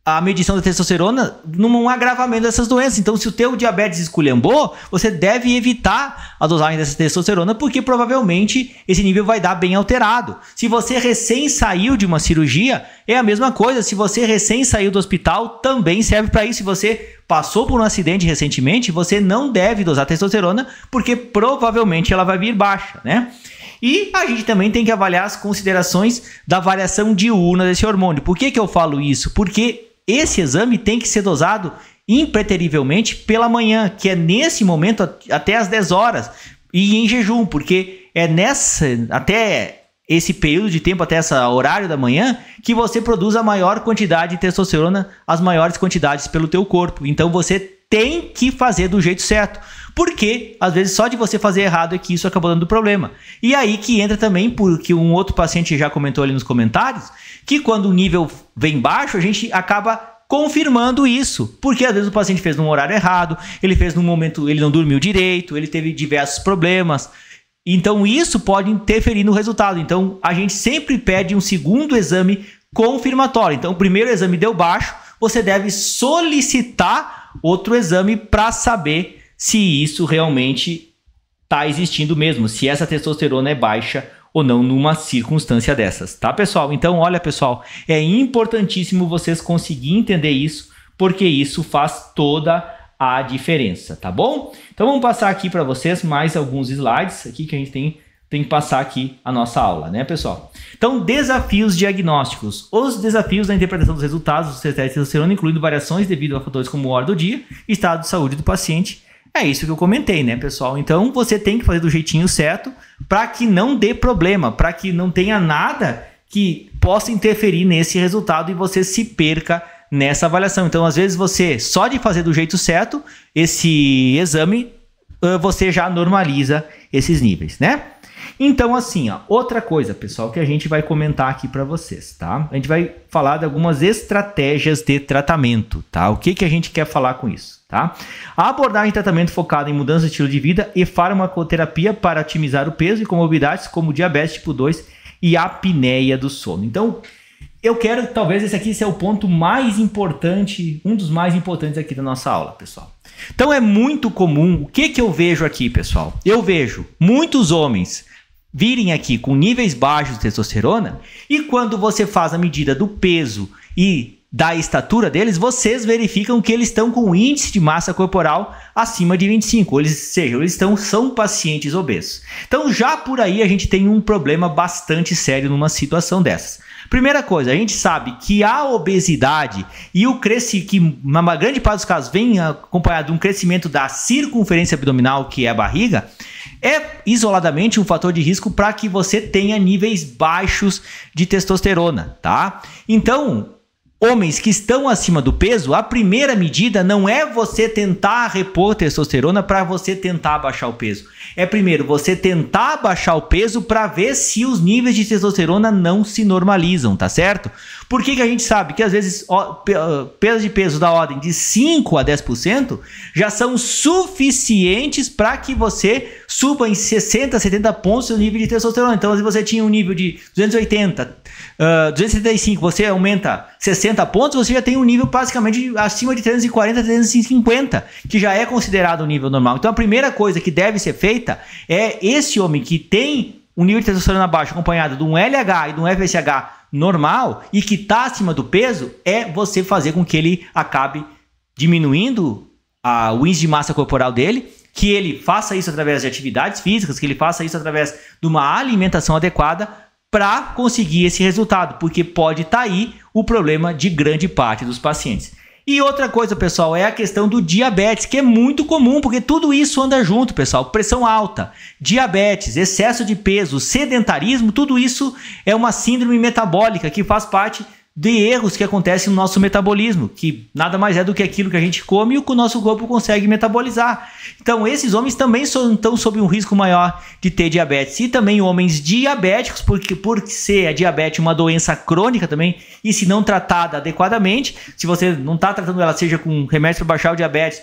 a medição da testosterona num agravamento dessas doenças. Então, se o teu diabetes esculhambou, você deve evitar a dosagem dessa testosterona, porque provavelmente esse nível vai dar bem alterado. Se você recém saiu de uma cirurgia, é a mesma coisa. Se você recém saiu do hospital, também serve para isso. Se você passou por um acidente recentemente, você não deve dosar testosterona, porque provavelmente ela vai vir baixa, né? E a gente também tem que avaliar as considerações da variação diurna desse hormônio. Por que, que eu falo isso? Porque esse exame tem que ser dosado impreterivelmente pela manhã, que é nesse momento até as 10 horas, e em jejum, porque é nessa até esse período de tempo até esse horário da manhã que você produz a maior quantidade de testosterona, as maiores quantidades pelo teu corpo. Então você tem que fazer do jeito certo. Porque às vezes só de você fazer errado é que isso acabou dando problema. E aí que entra também porque um outro paciente já comentou ali nos comentários que quando o nível vem baixo, a gente acaba confirmando isso, porque às vezes o paciente fez num horário errado, ele fez num momento, ele não dormiu direito, ele teve diversos problemas. Então isso pode interferir no resultado. Então a gente sempre pede um segundo exame confirmatório. Então o primeiro exame deu baixo, você deve solicitar outro exame para saber se isso realmente está existindo mesmo, se essa testosterona é baixa ou não numa circunstância dessas, tá, pessoal? Então, olha, pessoal, é importantíssimo vocês conseguirem entender isso, porque isso faz toda a diferença, tá bom? Então, vamos passar aqui para vocês mais alguns slides aqui que a gente tem tem que passar aqui a nossa aula, né, pessoal? Então, desafios diagnósticos. Os desafios da interpretação dos resultados dos testes serão incluindo variações devido a fatores como hora do dia, estado de saúde do paciente, é isso que eu comentei, né, pessoal? Então você tem que fazer do jeitinho certo para que não dê problema, para que não tenha nada que possa interferir nesse resultado e você se perca nessa avaliação. Então, às vezes você só de fazer do jeito certo esse exame, você já normaliza esses níveis, né? Então, assim, ó, outra coisa, pessoal, que a gente vai comentar aqui para vocês, tá? A gente vai falar de algumas estratégias de tratamento, tá? O que que a gente quer falar com isso? Tá? A abordagem de tratamento focada em mudança de estilo de vida e farmacoterapia para otimizar o peso e comorbidades como diabetes tipo 2 e apneia do sono. Então, eu quero, talvez esse aqui seja o ponto mais importante, um dos mais importantes aqui da nossa aula, pessoal. Então é muito comum, o que, que eu vejo aqui, pessoal? Eu vejo muitos homens virem aqui com níveis baixos de testosterona e quando você faz a medida do peso e da estatura deles, vocês verificam que eles estão com índice de massa corporal acima de 25, eles, seja, eles estão, são pacientes obesos. Então já por aí a gente tem um problema bastante sério numa situação dessas. Primeira coisa, a gente sabe que a obesidade e o crescimento, que na grande parte dos casos vem acompanhado de um crescimento da circunferência abdominal, que é a barriga, é isoladamente um fator de risco para que você tenha níveis baixos de testosterona, tá? Então, homens que estão acima do peso, a primeira medida não é você tentar repor testosterona para você tentar baixar o peso. É primeiro você tentar baixar o peso para ver se os níveis de testosterona não se normalizam, tá certo? Por que, que a gente sabe que às vezes perdas de peso da ordem de 5 a 10% já são suficientes para que você suba em 60, 70 pontos seu nível de testosterona. Então, se você tinha um nível de 280, uh, 275, você aumenta 60 pontos, você já tem um nível basicamente acima de 340, 350, que já é considerado um nível normal. Então, a primeira coisa que deve ser feita é esse homem que tem um nível de testosterona baixo acompanhado de um LH e de um FSH normal e que está acima do peso é você fazer com que ele acabe diminuindo a, ah, o índice de massa corporal dele, que ele faça isso através de atividades físicas, que ele faça isso através de uma alimentação adequada para conseguir esse resultado, porque pode estar tá aí o problema de grande parte dos pacientes. E outra coisa, pessoal, é a questão do diabetes, que é muito comum, porque tudo isso anda junto, pessoal. Pressão alta, diabetes, excesso de peso, sedentarismo, tudo isso é uma síndrome metabólica que faz parte de erros que acontecem no nosso metabolismo, que nada mais é do que aquilo que a gente come e o que o nosso corpo consegue metabolizar. Então, esses homens também estão sob um risco maior de ter diabetes. E também homens diabéticos, porque por ser a diabetes uma doença crônica também, e se não tratada adequadamente, se você não está tratando ela, seja com remédio para baixar o diabetes,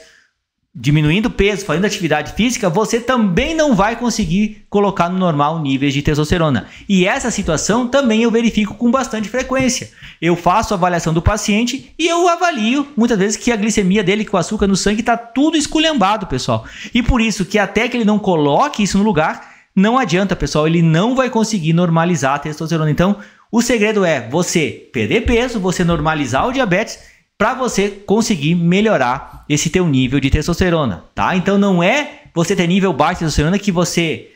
diminuindo peso, fazendo atividade física, você também não vai conseguir colocar no normal níveis de testosterona. E essa situação também eu verifico com bastante frequência. Eu faço a avaliação do paciente e eu avalio muitas vezes que a glicemia dele com açúcar no sangue está tudo esculhambado, pessoal. E por isso que até que ele não coloque isso no lugar, não adianta, pessoal, ele não vai conseguir normalizar a testosterona. Então, o segredo é você perder peso, você normalizar o diabetes para você conseguir melhorar esse teu nível de testosterona, tá? Então não é você ter nível baixo de testosterona que você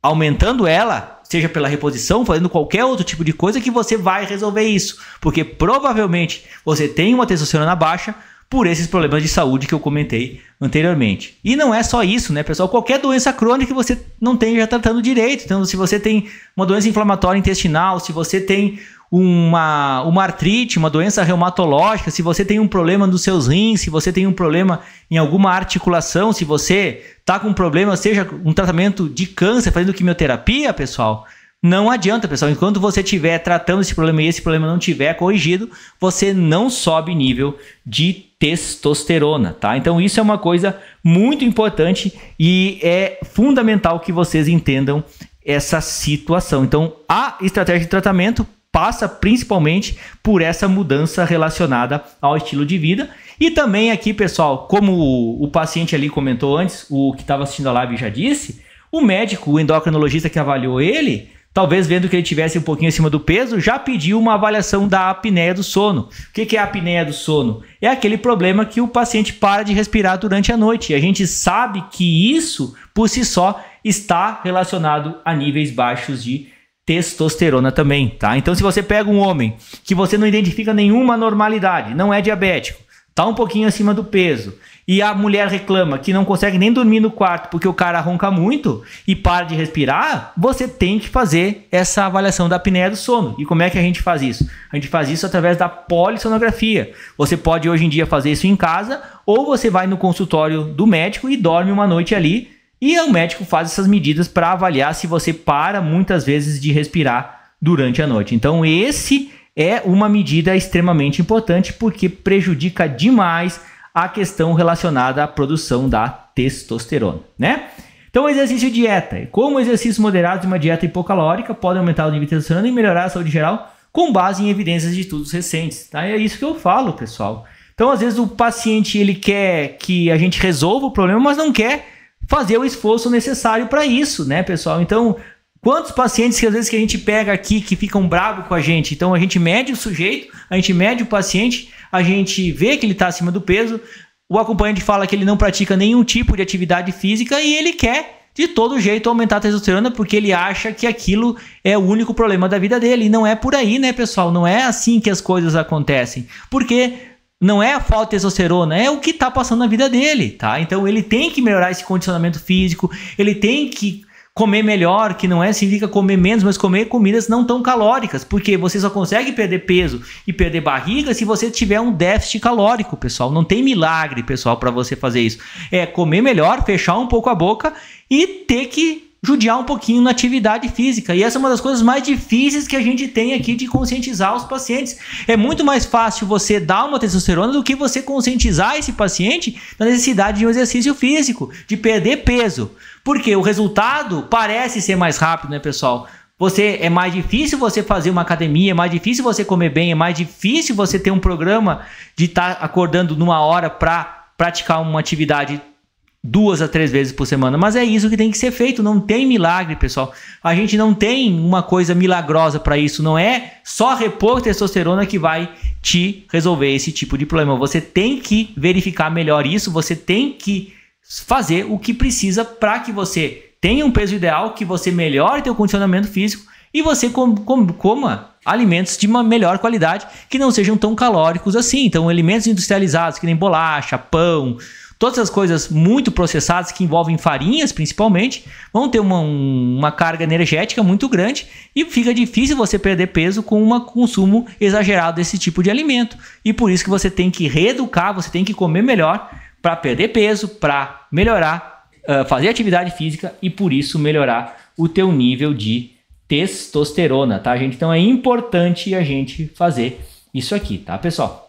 aumentando ela, seja pela reposição, fazendo qualquer outro tipo de coisa que você vai resolver isso, porque provavelmente você tem uma testosterona baixa por esses problemas de saúde que eu comentei anteriormente. E não é só isso, né, pessoal? Qualquer doença crônica que você não tenha já tá tratando direito. Então, se você tem uma doença inflamatória intestinal, se você tem uma, uma artrite, uma doença reumatológica, se você tem um problema nos seus rins, se você tem um problema em alguma articulação, se você está com um problema, seja um tratamento de câncer, fazendo quimioterapia, pessoal, não adianta, pessoal. Enquanto você estiver tratando esse problema e esse problema não tiver corrigido, você não sobe nível de testosterona, tá? Então isso é uma coisa muito importante e é fundamental que vocês entendam essa situação. Então, a estratégia de tratamento passa principalmente por essa mudança relacionada ao estilo de vida. E também aqui, pessoal, como o, paciente ali comentou antes, o que estava assistindo a live já disse, o médico, o endocrinologista que avaliou ele, talvez vendo que ele tivesse um pouquinho acima do peso, já pediu uma avaliação da apneia do sono. O que é a apneia do sono? É aquele problema que o paciente para de respirar durante a noite. E a gente sabe que isso, por si só, está relacionado a níveis baixos de testosterona também, tá? Então, se você pega um homem que você não identifica nenhuma normalidade, não é diabético, tá um pouquinho acima do peso, e a mulher reclama que não consegue nem dormir no quarto porque o cara ronca muito e para de respirar, você tem que fazer essa avaliação da apneia do sono. E como é que a gente faz isso? A gente faz isso através da polissonografia. Você pode hoje em dia fazer isso em casa ou você vai no consultório do médico e dorme uma noite ali e o médico faz essas medidas para avaliar se você para muitas vezes de respirar durante a noite. Então, esse é uma medida extremamente importante porque prejudica demais a questão relacionada à produção da testosterona, né? Então, exercício e dieta. Como exercícios moderados e uma dieta hipocalórica podem aumentar o nível de testosterona e melhorar a saúde geral com base em evidências de estudos recentes. Tá? É isso que eu falo, pessoal. Então, às vezes o paciente ele quer que a gente resolva o problema, mas não quer fazer o esforço necessário para isso, né, pessoal? Então, Quantos pacientes que às vezes que a gente pega aqui que ficam bravo com a gente? Então a gente mede o sujeito, a gente mede o paciente, a gente vê que ele está acima do peso, o acompanhante fala que ele não pratica nenhum tipo de atividade física e ele quer de todo jeito aumentar a testosterona porque ele acha que aquilo é o único problema da vida dele. E não é por aí, né, pessoal? Não é assim que as coisas acontecem. Porque não é a falta de testosterona, é o que está passando na vida dele, tá? Então ele tem que melhorar esse condicionamento físico, ele tem que comer melhor, que não é significa comer menos, mas comer comidas não tão calóricas, porque você só consegue perder peso e perder barriga se você tiver um déficit calórico, pessoal. Não tem milagre, pessoal, para você fazer isso. É comer melhor, fechar um pouco a boca e ter que judiar um pouquinho na atividade física. E essa é uma das coisas mais difíceis que a gente tem aqui de conscientizar os pacientes. É muito mais fácil você dar uma testosterona do que você conscientizar esse paciente da necessidade de um exercício físico, de perder peso. Porque o resultado parece ser mais rápido, né, pessoal? Você é mais difícil você fazer uma academia, é mais difícil você comer bem, é mais difícil você ter um programa de estar tá acordando numa hora para praticar uma atividade duas a três vezes por semana. Mas é isso que tem que ser feito, não tem milagre, pessoal. A gente não tem uma coisa milagrosa para isso, não é só repor testosterona que vai te resolver esse tipo de problema. Você tem que verificar melhor isso, você tem que fazer o que precisa para que você tenha um peso ideal, que você melhore seu condicionamento físico e você com, com, coma alimentos de uma melhor qualidade que não sejam tão calóricos assim. Então, alimentos industrializados, que nem bolacha, pão, Todas as coisas muito processadas que envolvem farinhas, principalmente, vão ter uma, uma carga energética muito grande e fica difícil você perder peso com um consumo exagerado desse tipo de alimento. E por isso que você tem que reeducar, você tem que comer melhor para perder peso, para melhorar, uh, fazer atividade física e por isso melhorar o teu nível de testosterona, tá, gente? Então é importante a gente fazer isso aqui, tá, pessoal?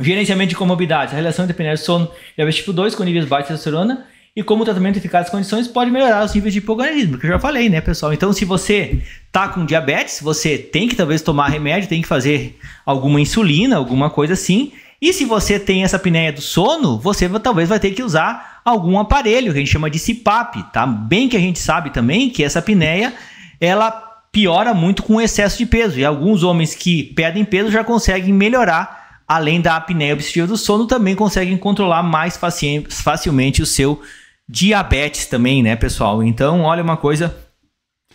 Gerenciamento de comorbidades. A relação entre apneia de sono diabetes tipo 2 com níveis baixos de testosterona e como o tratamento eficaz das condições pode melhorar os níveis de hipogonadismo, que eu já falei, né, pessoal? Então, se você tá com diabetes, você tem que talvez tomar remédio, tem que fazer alguma insulina, alguma coisa assim. E se você tem essa apneia do sono, você talvez vai ter que usar algum aparelho que a gente chama de CPAP, tá? Bem que a gente sabe também que essa apneia, ela piora muito com o excesso de peso. E alguns homens que perdem peso já conseguem melhorar além da apneia obstrutiva do sono, também conseguem controlar mais facilmente o seu diabetes também, né, pessoal? Então, olha uma coisa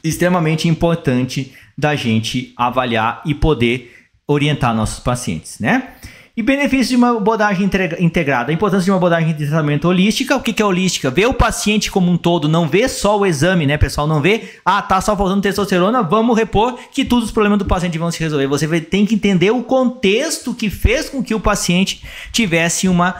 extremamente importante da gente avaliar e poder orientar nossos pacientes, né? E benefícios de uma abordagem integrada. A importância de uma abordagem de tratamento holística. O que, é holística? Ver o paciente como um todo, não ver só o exame, né, pessoal? Não ver, ah, tá só faltando testosterona, vamos repor que todos os problemas do paciente vão se resolver. Você tem que entender o contexto que fez com que o paciente tivesse uma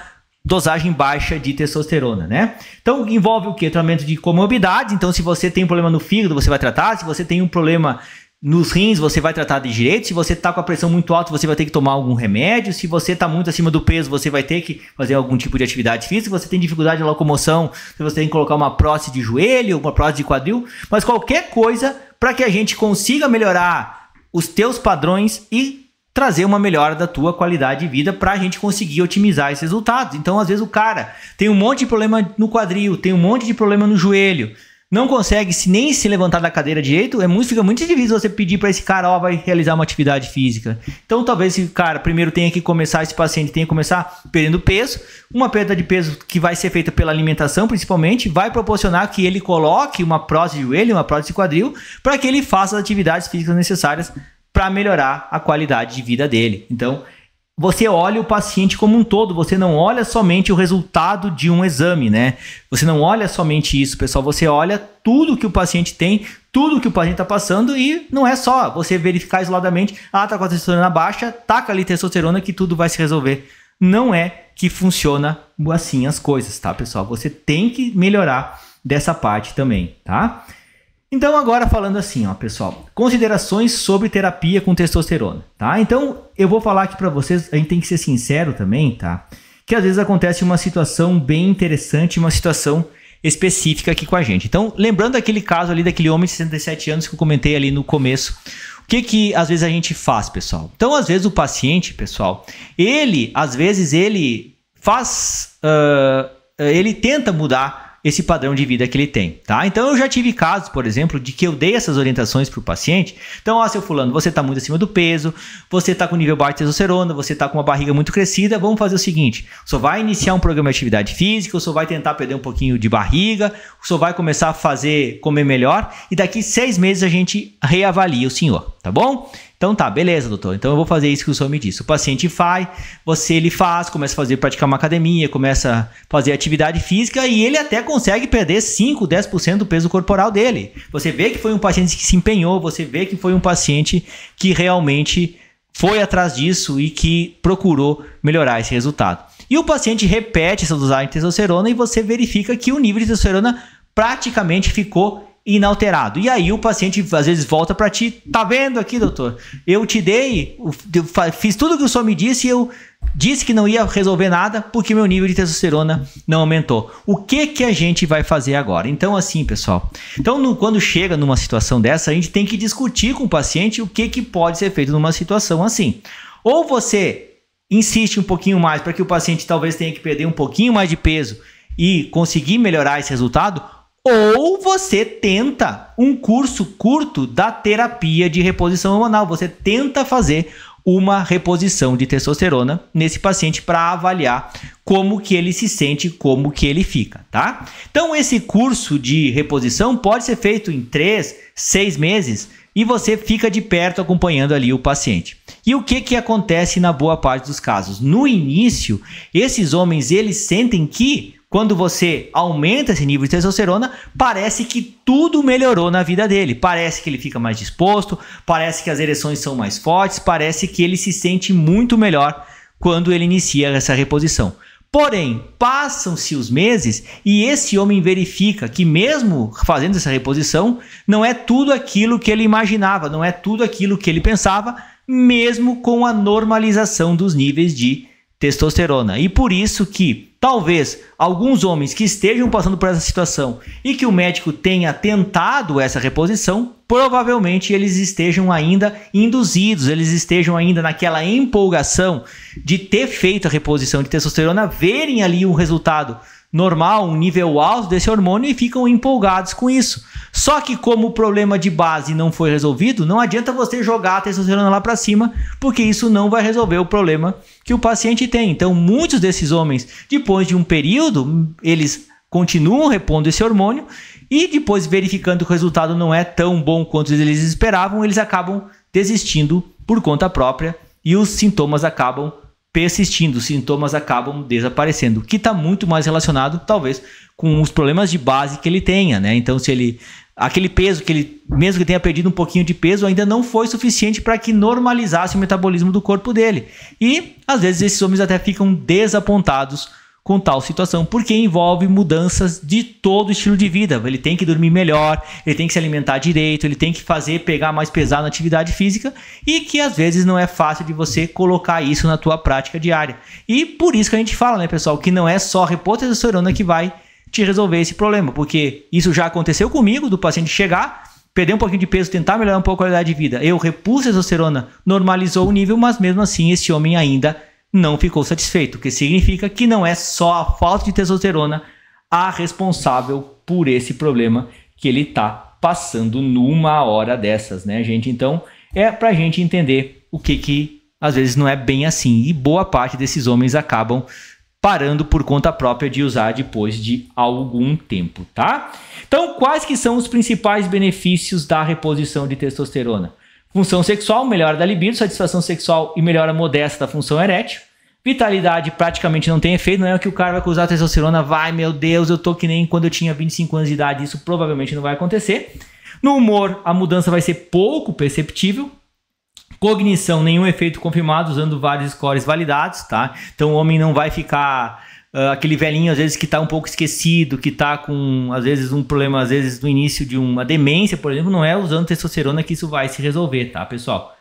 dosagem baixa de testosterona, né? Então envolve o que? Tratamento de comorbidades. Então, se você tem um problema no fígado, você vai tratar. Se você tem um problema nos rins você vai tratar de direito, se você está com a pressão muito alta, você vai ter que tomar algum remédio, se você está muito acima do peso, você vai ter que fazer algum tipo de atividade física, se você tem dificuldade de locomoção, se você tem que colocar uma prótese de joelho, uma prótese de quadril, mas qualquer coisa para que a gente consiga melhorar os teus padrões e trazer uma melhora da tua qualidade de vida para a gente conseguir otimizar esses resultados. Então, às vezes o cara tem um monte de problema no quadril, tem um monte de problema no joelho, não consegue se, nem se levantar da cadeira direito, é muito, fica muito difícil você pedir para esse cara, ó, vai realizar uma atividade física. Então, talvez esse cara primeiro tenha que começar, esse paciente tenha que começar perdendo peso. Uma perda de peso que vai ser feita pela alimentação, principalmente, vai proporcionar que ele coloque uma prótese de joelho, uma prótese de quadril, para que ele faça as atividades físicas necessárias para melhorar a qualidade de vida dele. Então, você olha o paciente como um todo, você não olha somente o resultado de um exame, né? Você não olha somente isso, pessoal, você olha tudo que o paciente tem, tudo que o paciente está passando e não é só você verificar isoladamente, ah, tá com a testosterona baixa, taca ali testosterona que tudo vai se resolver. Não é que funciona assim as coisas, tá, pessoal? Você tem que melhorar dessa parte também, tá? Então agora falando assim, ó, pessoal, considerações sobre terapia com testosterona, tá? Então eu vou falar aqui para vocês, a gente tem que ser sincero também, tá? Que às vezes acontece uma situação bem interessante, uma situação específica aqui com a gente. Então, lembrando aquele caso ali daquele homem de 67 anos que eu comentei ali no começo, o que que às vezes a gente faz, pessoal? Então, às vezes o paciente, pessoal, ele, às vezes ele faz, uh, ele tenta mudar esse padrão de vida que ele tem, tá? Então eu já tive casos, por exemplo, de que eu dei essas orientações para o paciente. Então, ó, ah, seu fulano, você está muito acima do peso, você está com nível baixo de testosterona, você está com uma barriga muito crescida, vamos fazer o seguinte, só vai iniciar um programa de atividade física, só vai tentar perder um pouquinho de barriga, só vai começar a fazer, comer melhor, e daqui seis meses a gente reavalia o senhor, tá bom? Então tá, beleza, doutor. Então eu vou fazer isso que o senhor me disse. O paciente faz, você ele faz, começa a fazer praticar uma academia, começa a fazer atividade física e ele até consegue perder 5, 10% do peso corporal dele. Você vê que foi um paciente que se empenhou, você vê que foi um paciente que realmente foi atrás disso e que procurou melhorar esse resultado. E o paciente repete essa dosagem de testosterona e você verifica que o nível de testosterona praticamente ficou inalterado. E aí o paciente às vezes volta para ti, tá vendo aqui, doutor? Eu te dei, eu fiz tudo o que o senhor me disse e eu disse que não ia resolver nada porque meu nível de testosterona não aumentou. O que que a gente vai fazer agora? Então assim, pessoal. Então no, quando chega numa situação dessa, a gente tem que discutir com o paciente o que que pode ser feito numa situação assim. Ou você insiste um pouquinho mais para que o paciente talvez tenha que perder um pouquinho mais de peso e conseguir melhorar esse resultado, ou você tenta um curso curto da terapia de reposição hormonal. Você tenta fazer uma reposição de testosterona nesse paciente para avaliar como que ele se sente, como que ele fica, tá? Então esse curso de reposição pode ser feito em 3, 6 meses e você fica de perto acompanhando ali o paciente. E o que que acontece na boa parte dos casos? No início, esses homens eles sentem que quando você aumenta esse nível de testosterona, parece que tudo melhorou na vida dele. Parece que ele fica mais disposto, parece que as ereções são mais fortes, parece que ele se sente muito melhor quando ele inicia essa reposição. Porém, passam-se os meses e esse homem verifica que, mesmo fazendo essa reposição, não é tudo aquilo que ele imaginava, não é tudo aquilo que ele pensava, mesmo com a normalização dos níveis de testosterona. E por isso que talvez alguns homens que estejam passando por essa situação e que o médico tenha tentado essa reposição, provavelmente eles estejam ainda induzidos, eles estejam ainda naquela empolgação de ter feito a reposição de testosterona, verem ali um resultado normal, um nível alto desse hormônio e ficam empolgados com isso. Só que como o problema de base não foi resolvido, não adianta você jogar a testosterona lá para cima, porque isso não vai resolver o problema que o paciente tem. Então, muitos desses homens, depois de um período, eles continuam repondo esse hormônio e depois verificando que o resultado não é tão bom quanto eles esperavam, eles acabam desistindo por conta própria e os sintomas acabam persistindo, os sintomas acabam desaparecendo, o que está muito mais relacionado, talvez, com os problemas de base que ele tenha, né? Então, se ele. Aquele peso que ele, mesmo que tenha perdido um pouquinho de peso, ainda não foi suficiente para que normalizasse o metabolismo do corpo dele. E, às vezes, esses homens até ficam desapontados com tal situação, porque envolve mudanças de todo o estilo de vida. Ele tem que dormir melhor, ele tem que se alimentar direito, ele tem que fazer pegar mais pesado na atividade física e que às vezes não é fácil de você colocar isso na tua prática diária. E por isso que a gente fala, né, pessoal, que não é só repor testosterona que vai te resolver esse problema, porque isso já aconteceu comigo do paciente chegar perder um pouquinho de peso, tentar melhorar um pouco a qualidade de vida. Eu repus a testosterona, normalizou o nível, mas mesmo assim esse homem ainda não ficou satisfeito, o que significa que não é só a falta de testosterona a responsável por esse problema que ele está passando numa hora dessas, né, gente? Então, é para a gente entender o que que às vezes não é bem assim e boa parte desses homens acabam parando por conta própria de usar depois de algum tempo, tá? Então, quais que são os principais benefícios da reposição de testosterona? Função sexual, melhora da libido, satisfação sexual e melhora modesta da função erétil. Vitalidade praticamente não tem efeito, não é que o cara vai usar testosterona, vai, meu Deus, eu tô que nem quando eu tinha 25 anos de idade, isso provavelmente não vai acontecer. No humor, a mudança vai ser pouco perceptível. Cognição, nenhum efeito confirmado usando vários scores validados, tá? Então o homem não vai ficar Uh, aquele velhinho, às vezes, que está um pouco esquecido, que está com, às vezes, um problema, às vezes, no início de uma demência, por exemplo, não é usando testosterona que isso vai se resolver, tá, pessoal?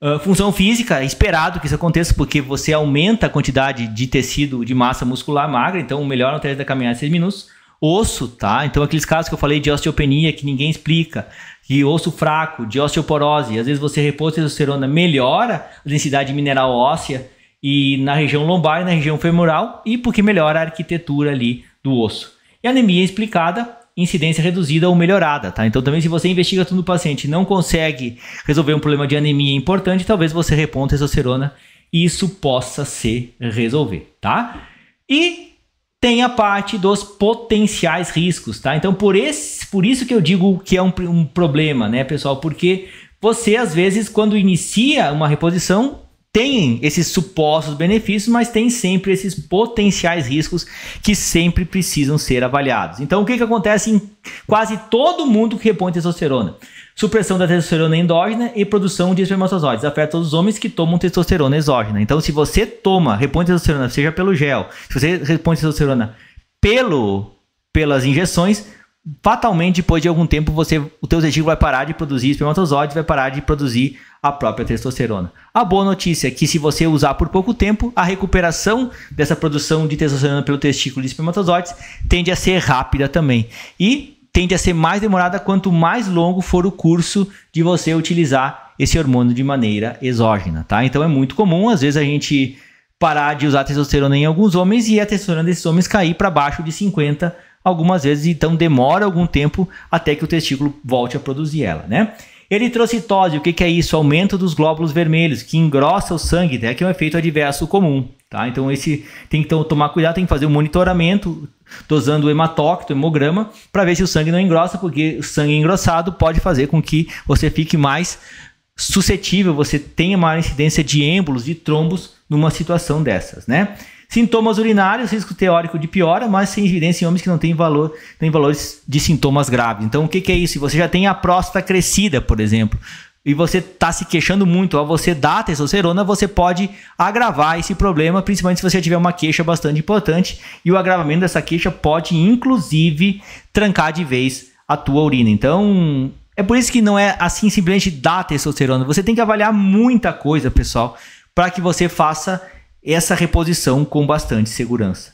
Uh, função física, é esperado que isso aconteça, porque você aumenta a quantidade de tecido de massa muscular magra, então melhora o teste da caminhada de 6 minutos. Osso, tá? Então, aqueles casos que eu falei de osteopenia que ninguém explica, de osso fraco, de osteoporose, às vezes você repôs testosterona, melhora a densidade mineral óssea, e na região lombar, e na região femoral e porque melhora a arquitetura ali do osso. E anemia explicada, incidência reduzida ou melhorada, tá? Então também se você investiga tudo no paciente e não consegue resolver um problema de anemia importante, talvez você reponta testosterona e isso possa se resolver, tá? E tem a parte dos potenciais riscos, tá? Então por, esse, por isso que eu digo que é um, um problema, né, pessoal? Porque você às vezes quando inicia uma reposição tem esses supostos benefícios, mas tem sempre esses potenciais riscos que sempre precisam ser avaliados. Então, o que, que acontece em quase todo mundo que repõe testosterona? Supressão da testosterona endógena e produção de espermatozoides. Afeta todos os homens que tomam testosterona exógena. Então, se você toma, repõe testosterona, seja pelo gel, se você repõe testosterona pelo, pelas injeções, fatalmente depois de algum tempo você o teu testículo vai parar de produzir espermatozoides, vai parar de produzir a própria testosterona. A boa notícia é que se você usar por pouco tempo, a recuperação dessa produção de testosterona pelo testículo de espermatozoides tende a ser rápida também e tende a ser mais demorada quanto mais longo for o curso de você utilizar esse hormônio de maneira exógena, tá? Então é muito comum, às vezes a gente parar de usar testosterona em alguns homens e a testosterona desses homens cair para baixo de 50 algumas vezes, então demora algum tempo até que o testículo volte a produzir ela, né? Eritrocitose, o que, que é isso? Aumento dos glóbulos vermelhos, que engrossa o sangue, né? que é um efeito adverso comum. Tá? Então, esse tem que tomar cuidado, tem que fazer um monitoramento, dosando o hematócrito, hemograma, para ver se o sangue não engrossa, porque o sangue engrossado pode fazer com que você fique mais suscetível, você tenha maior incidência de êmbolos, de trombos numa situação dessas. Né? Sintomas urinários, risco teórico de piora, mas sem evidência em homens que não têm valor, valores de sintomas graves. Então, o que, que é isso? Se você já tem a próstata crescida, por exemplo, e você está se queixando muito, ao você dar testosterona, você pode agravar esse problema, principalmente se você tiver uma queixa bastante importante, e o agravamento dessa queixa pode, inclusive, trancar de vez a tua urina. Então, é por isso que não é assim simplesmente dar testosterona. Você tem que avaliar muita coisa, pessoal, para que você faça essa reposição com bastante segurança.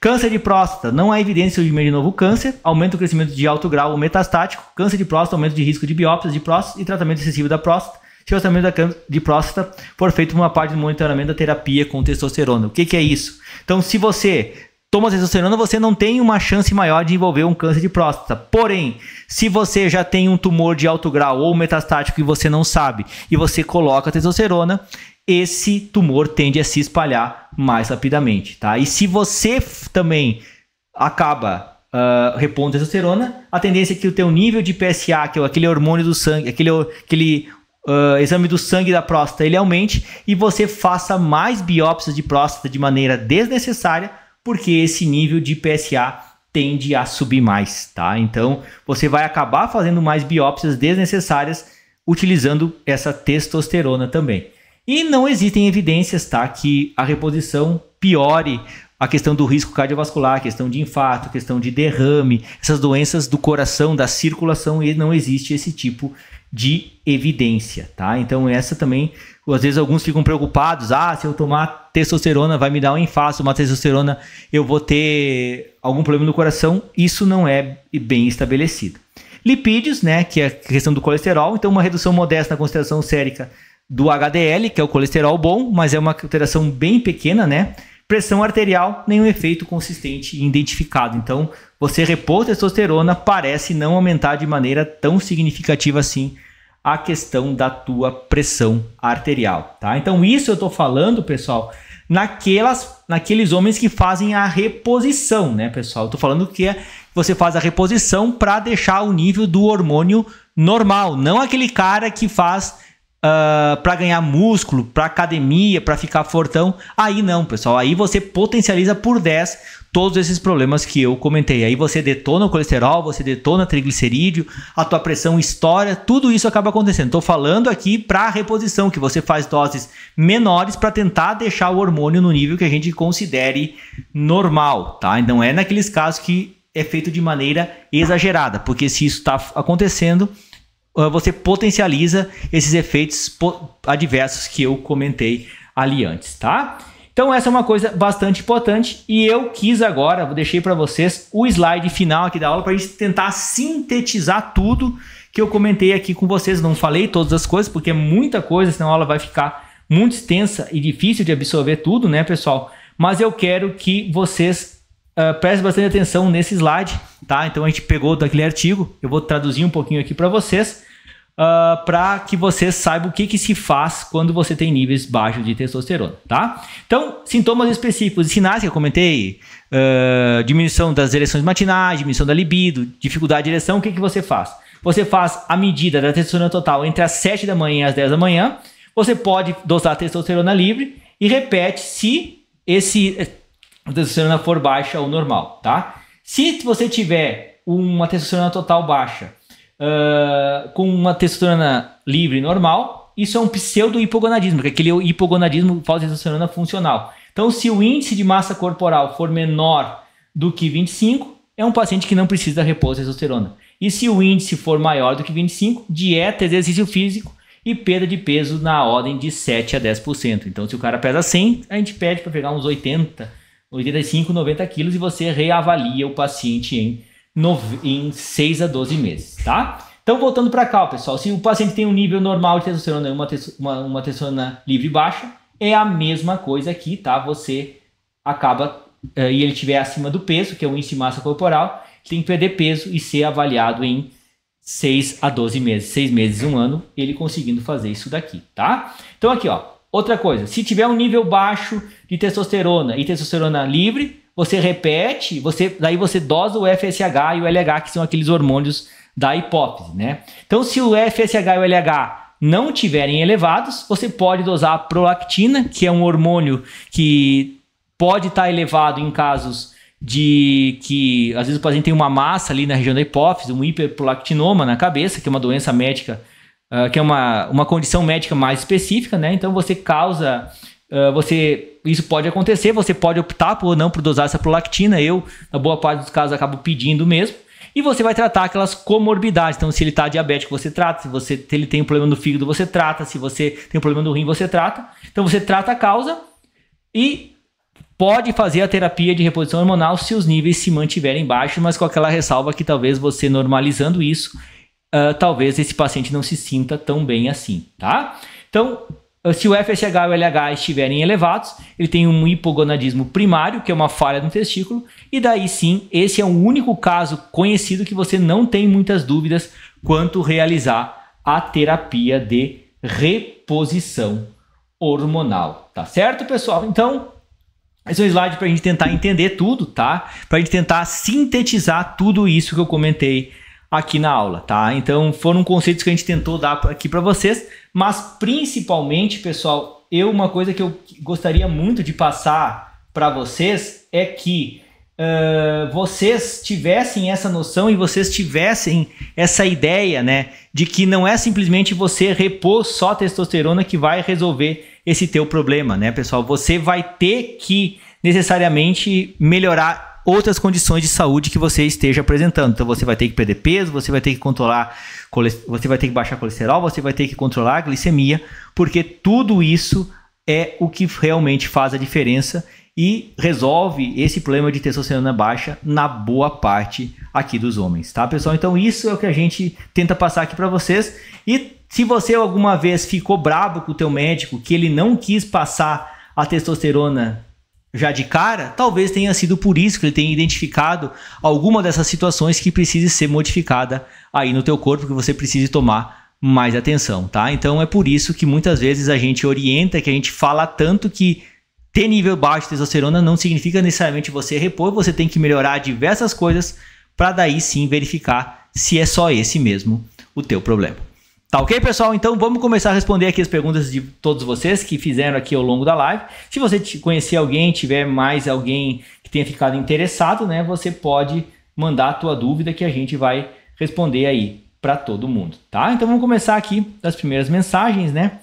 Câncer de próstata. Não há evidência de de novo câncer, aumenta o crescimento de alto grau metastático, câncer de próstata, aumento de risco de biópsias de próstata e tratamento excessivo da próstata. Se o tratamento de próstata for feito uma parte do monitoramento da terapia com testosterona. O que, que é isso? Então, se você toma testosterona, você não tem uma chance maior de envolver um câncer de próstata. Porém, se você já tem um tumor de alto grau ou metastático e você não sabe, e você coloca testosterona, esse tumor tende a se espalhar mais rapidamente, tá? E se você também acaba uh, repondo testosterona, a tendência é que o teu nível de PSA, que é aquele hormônio do sangue, aquele, aquele uh, exame do sangue da próstata, ele aumente e você faça mais biópsias de próstata de maneira desnecessária, porque esse nível de PSA tende a subir mais, tá? Então, você vai acabar fazendo mais biópsias desnecessárias utilizando essa testosterona também. E não existem evidências tá, que a reposição piore a questão do risco cardiovascular, a questão de infarto, a questão de derrame, essas doenças do coração, da circulação, e não existe esse tipo de evidência, tá? Então essa também, às vezes alguns ficam preocupados, ah, se eu tomar testosterona vai me dar um infarto, uma testosterona eu vou ter algum problema no coração, isso não é bem estabelecido. Lipídios, né, que é a questão do colesterol, então uma redução modesta na concentração sérica do HDL, que é o colesterol bom, mas é uma alteração bem pequena, né? Pressão arterial, nenhum efeito consistente identificado. Então, você repor testosterona parece não aumentar de maneira tão significativa assim a questão da tua pressão arterial, tá? Então, isso eu tô falando, pessoal, naquelas, naqueles homens que fazem a reposição, né, pessoal? Eu tô falando que é, você faz a reposição para deixar o nível do hormônio normal, não aquele cara que faz uh, ah, para ganhar músculo, para academia, para ficar fortão. Aí não, pessoal. Aí você potencializa por 10 todos esses problemas que eu comentei. Aí você detona o colesterol, você detona triglicerídeo, a tua pressão estoura, tudo isso acaba acontecendo. Estou falando aqui para reposição, que você faz doses menores para tentar deixar o hormônio no nível que a gente considere normal, tá? Então é naqueles casos que é feito de maneira exagerada, porque se isso está acontecendo, ah, você potencializa esses efeitos adversos que eu comentei ali antes, tá? Então essa é uma coisa bastante importante e eu quis agora, vou deixei para vocês o slide final aqui da aula para a gente tentar sintetizar tudo que eu comentei aqui com vocês. Não falei todas as coisas porque é muita coisa, senão a aula vai ficar muito extensa e difícil de absorver tudo, né, pessoal? Mas eu quero que vocês Uh, preste bastante atenção nesse slide, tá? Então a gente pegou daquele artigo, eu vou traduzir um pouquinho aqui para vocês, uh, ah, para que vocês saibam o que, que se faz quando você tem níveis baixos de testosterona, tá? Então, sintomas específicos, sinais que eu comentei, uh, diminuição das ereções matinais, diminuição da libido, dificuldade de ereção, o que, que você faz? Você faz a medida da testosterona total entre as 7 da manhã e as 10 da manhã, você pode dosar testosterona livre e repete se esse a testosterona for baixa ou normal, tá? Se você tiver uma testosterona total baixa uh, com uma testosterona livre normal, isso é um pseudo-hipogonadismo, que é aquele hipogonadismo falta de testosterona funcional. Então, se o índice de massa corporal for menor do que 25, é um paciente que não precisa da repouso de testosterona. E se o índice for maior do que 25, dieta, exercício físico e perda de peso na ordem de 7 a 10%. Então, se o cara pesa 100, a gente pede para pegar uns 80, 85, 90 quilos e você reavalia o paciente em, em 6 a 12 meses, tá? Então, voltando para cá, pessoal, se o paciente tem um nível normal de testosterona e uma, uma, uma testosterona livre baixa, é a mesma coisa aqui, tá? Você acaba, eh, e ele tiver acima do peso, que é o índice de massa corporal, tem que perder peso e ser avaliado em 6 a 12 meses, 6 meses, um ano, ele conseguindo fazer isso daqui, tá? Então aqui, ó, Outra coisa, se tiver um nível baixo de testosterona e testosterona livre, você repete, você, daí você dosa o FSH e o LH, que são aqueles hormônios da hipófise, né? Então, se o FSH e o LH não tiverem elevados, você pode dosar a prolactina, que é um hormônio que pode estar tá elevado em casos de que às vezes o paciente tem uma massa ali na região da hipófise, um hiperprolactinoma na cabeça, que é uma doença médica ah, que é uma, uma condição médica mais específica, né? Então você causa. Uh, você Isso pode acontecer, você pode optar por não por dosar essa prolactina. Eu, na boa parte dos casos, acabo pedindo mesmo. E você vai tratar aquelas comorbidades. Então, se ele está diabético, você trata. Se você se ele tem um problema no fígado, você trata. Se você tem um problema no rim, você trata. Então, você trata a causa e pode fazer a terapia de reposição hormonal se os níveis se mantiverem baixos, mas com aquela ressalva que talvez você normalizando isso, uh, talvez esse paciente não se sinta tão bem assim, tá? Então, ah, se o FSH e o LH estiverem elevados, ele tem um hipogonadismo primário, que é uma falha no testículo, e daí sim, esse é o único caso conhecido que você não tem muitas dúvidas quanto realizar a terapia de reposição hormonal, tá certo, pessoal? Então, esse é um slide para a gente tentar entender tudo, tá? Para a gente tentar sintetizar tudo isso que eu comentei aqui na aula, tá? Então foram conceitos que a gente tentou dar aqui para vocês, mas principalmente, pessoal, eu uma coisa que eu gostaria muito de passar para vocês é que uh, vocês tivessem essa noção e vocês tivessem essa ideia, né, de que não é simplesmente você repor só testosterona que vai resolver esse teu problema, né, pessoal? Você vai ter que necessariamente melhorar outras condições de saúde que você esteja apresentando. Então você vai ter que perder peso, você vai ter que controlar, você vai ter que baixar colesterol, você vai ter que controlar a glicemia, porque tudo isso é o que realmente faz a diferença e resolve esse problema de testosterona baixa na boa parte aqui dos homens, tá, pessoal? Então isso é o que a gente tenta passar aqui para vocês. E se você alguma vez ficou bravo com o teu médico que ele não quis passar a testosterona já de cara, talvez tenha sido por isso que ele tenha identificado alguma dessas situações que precise ser modificada aí no teu corpo, que você precise tomar mais atenção, tá? Então é por isso que muitas vezes a gente orienta, que a gente fala tanto que ter nível baixo de testosterona não significa necessariamente você repor, você tem que melhorar diversas coisas para daí sim verificar se é só esse mesmo o teu problema. Tá ok, pessoal? Então vamos começar a responder aqui as perguntas de todos vocês que fizeram aqui ao longo da live. Se você conhecer alguém, tiver mais alguém que tenha ficado interessado, né? Você pode mandar a tua dúvida que a gente vai responder aí para todo mundo, tá? Então vamos começar aqui das primeiras mensagens, né?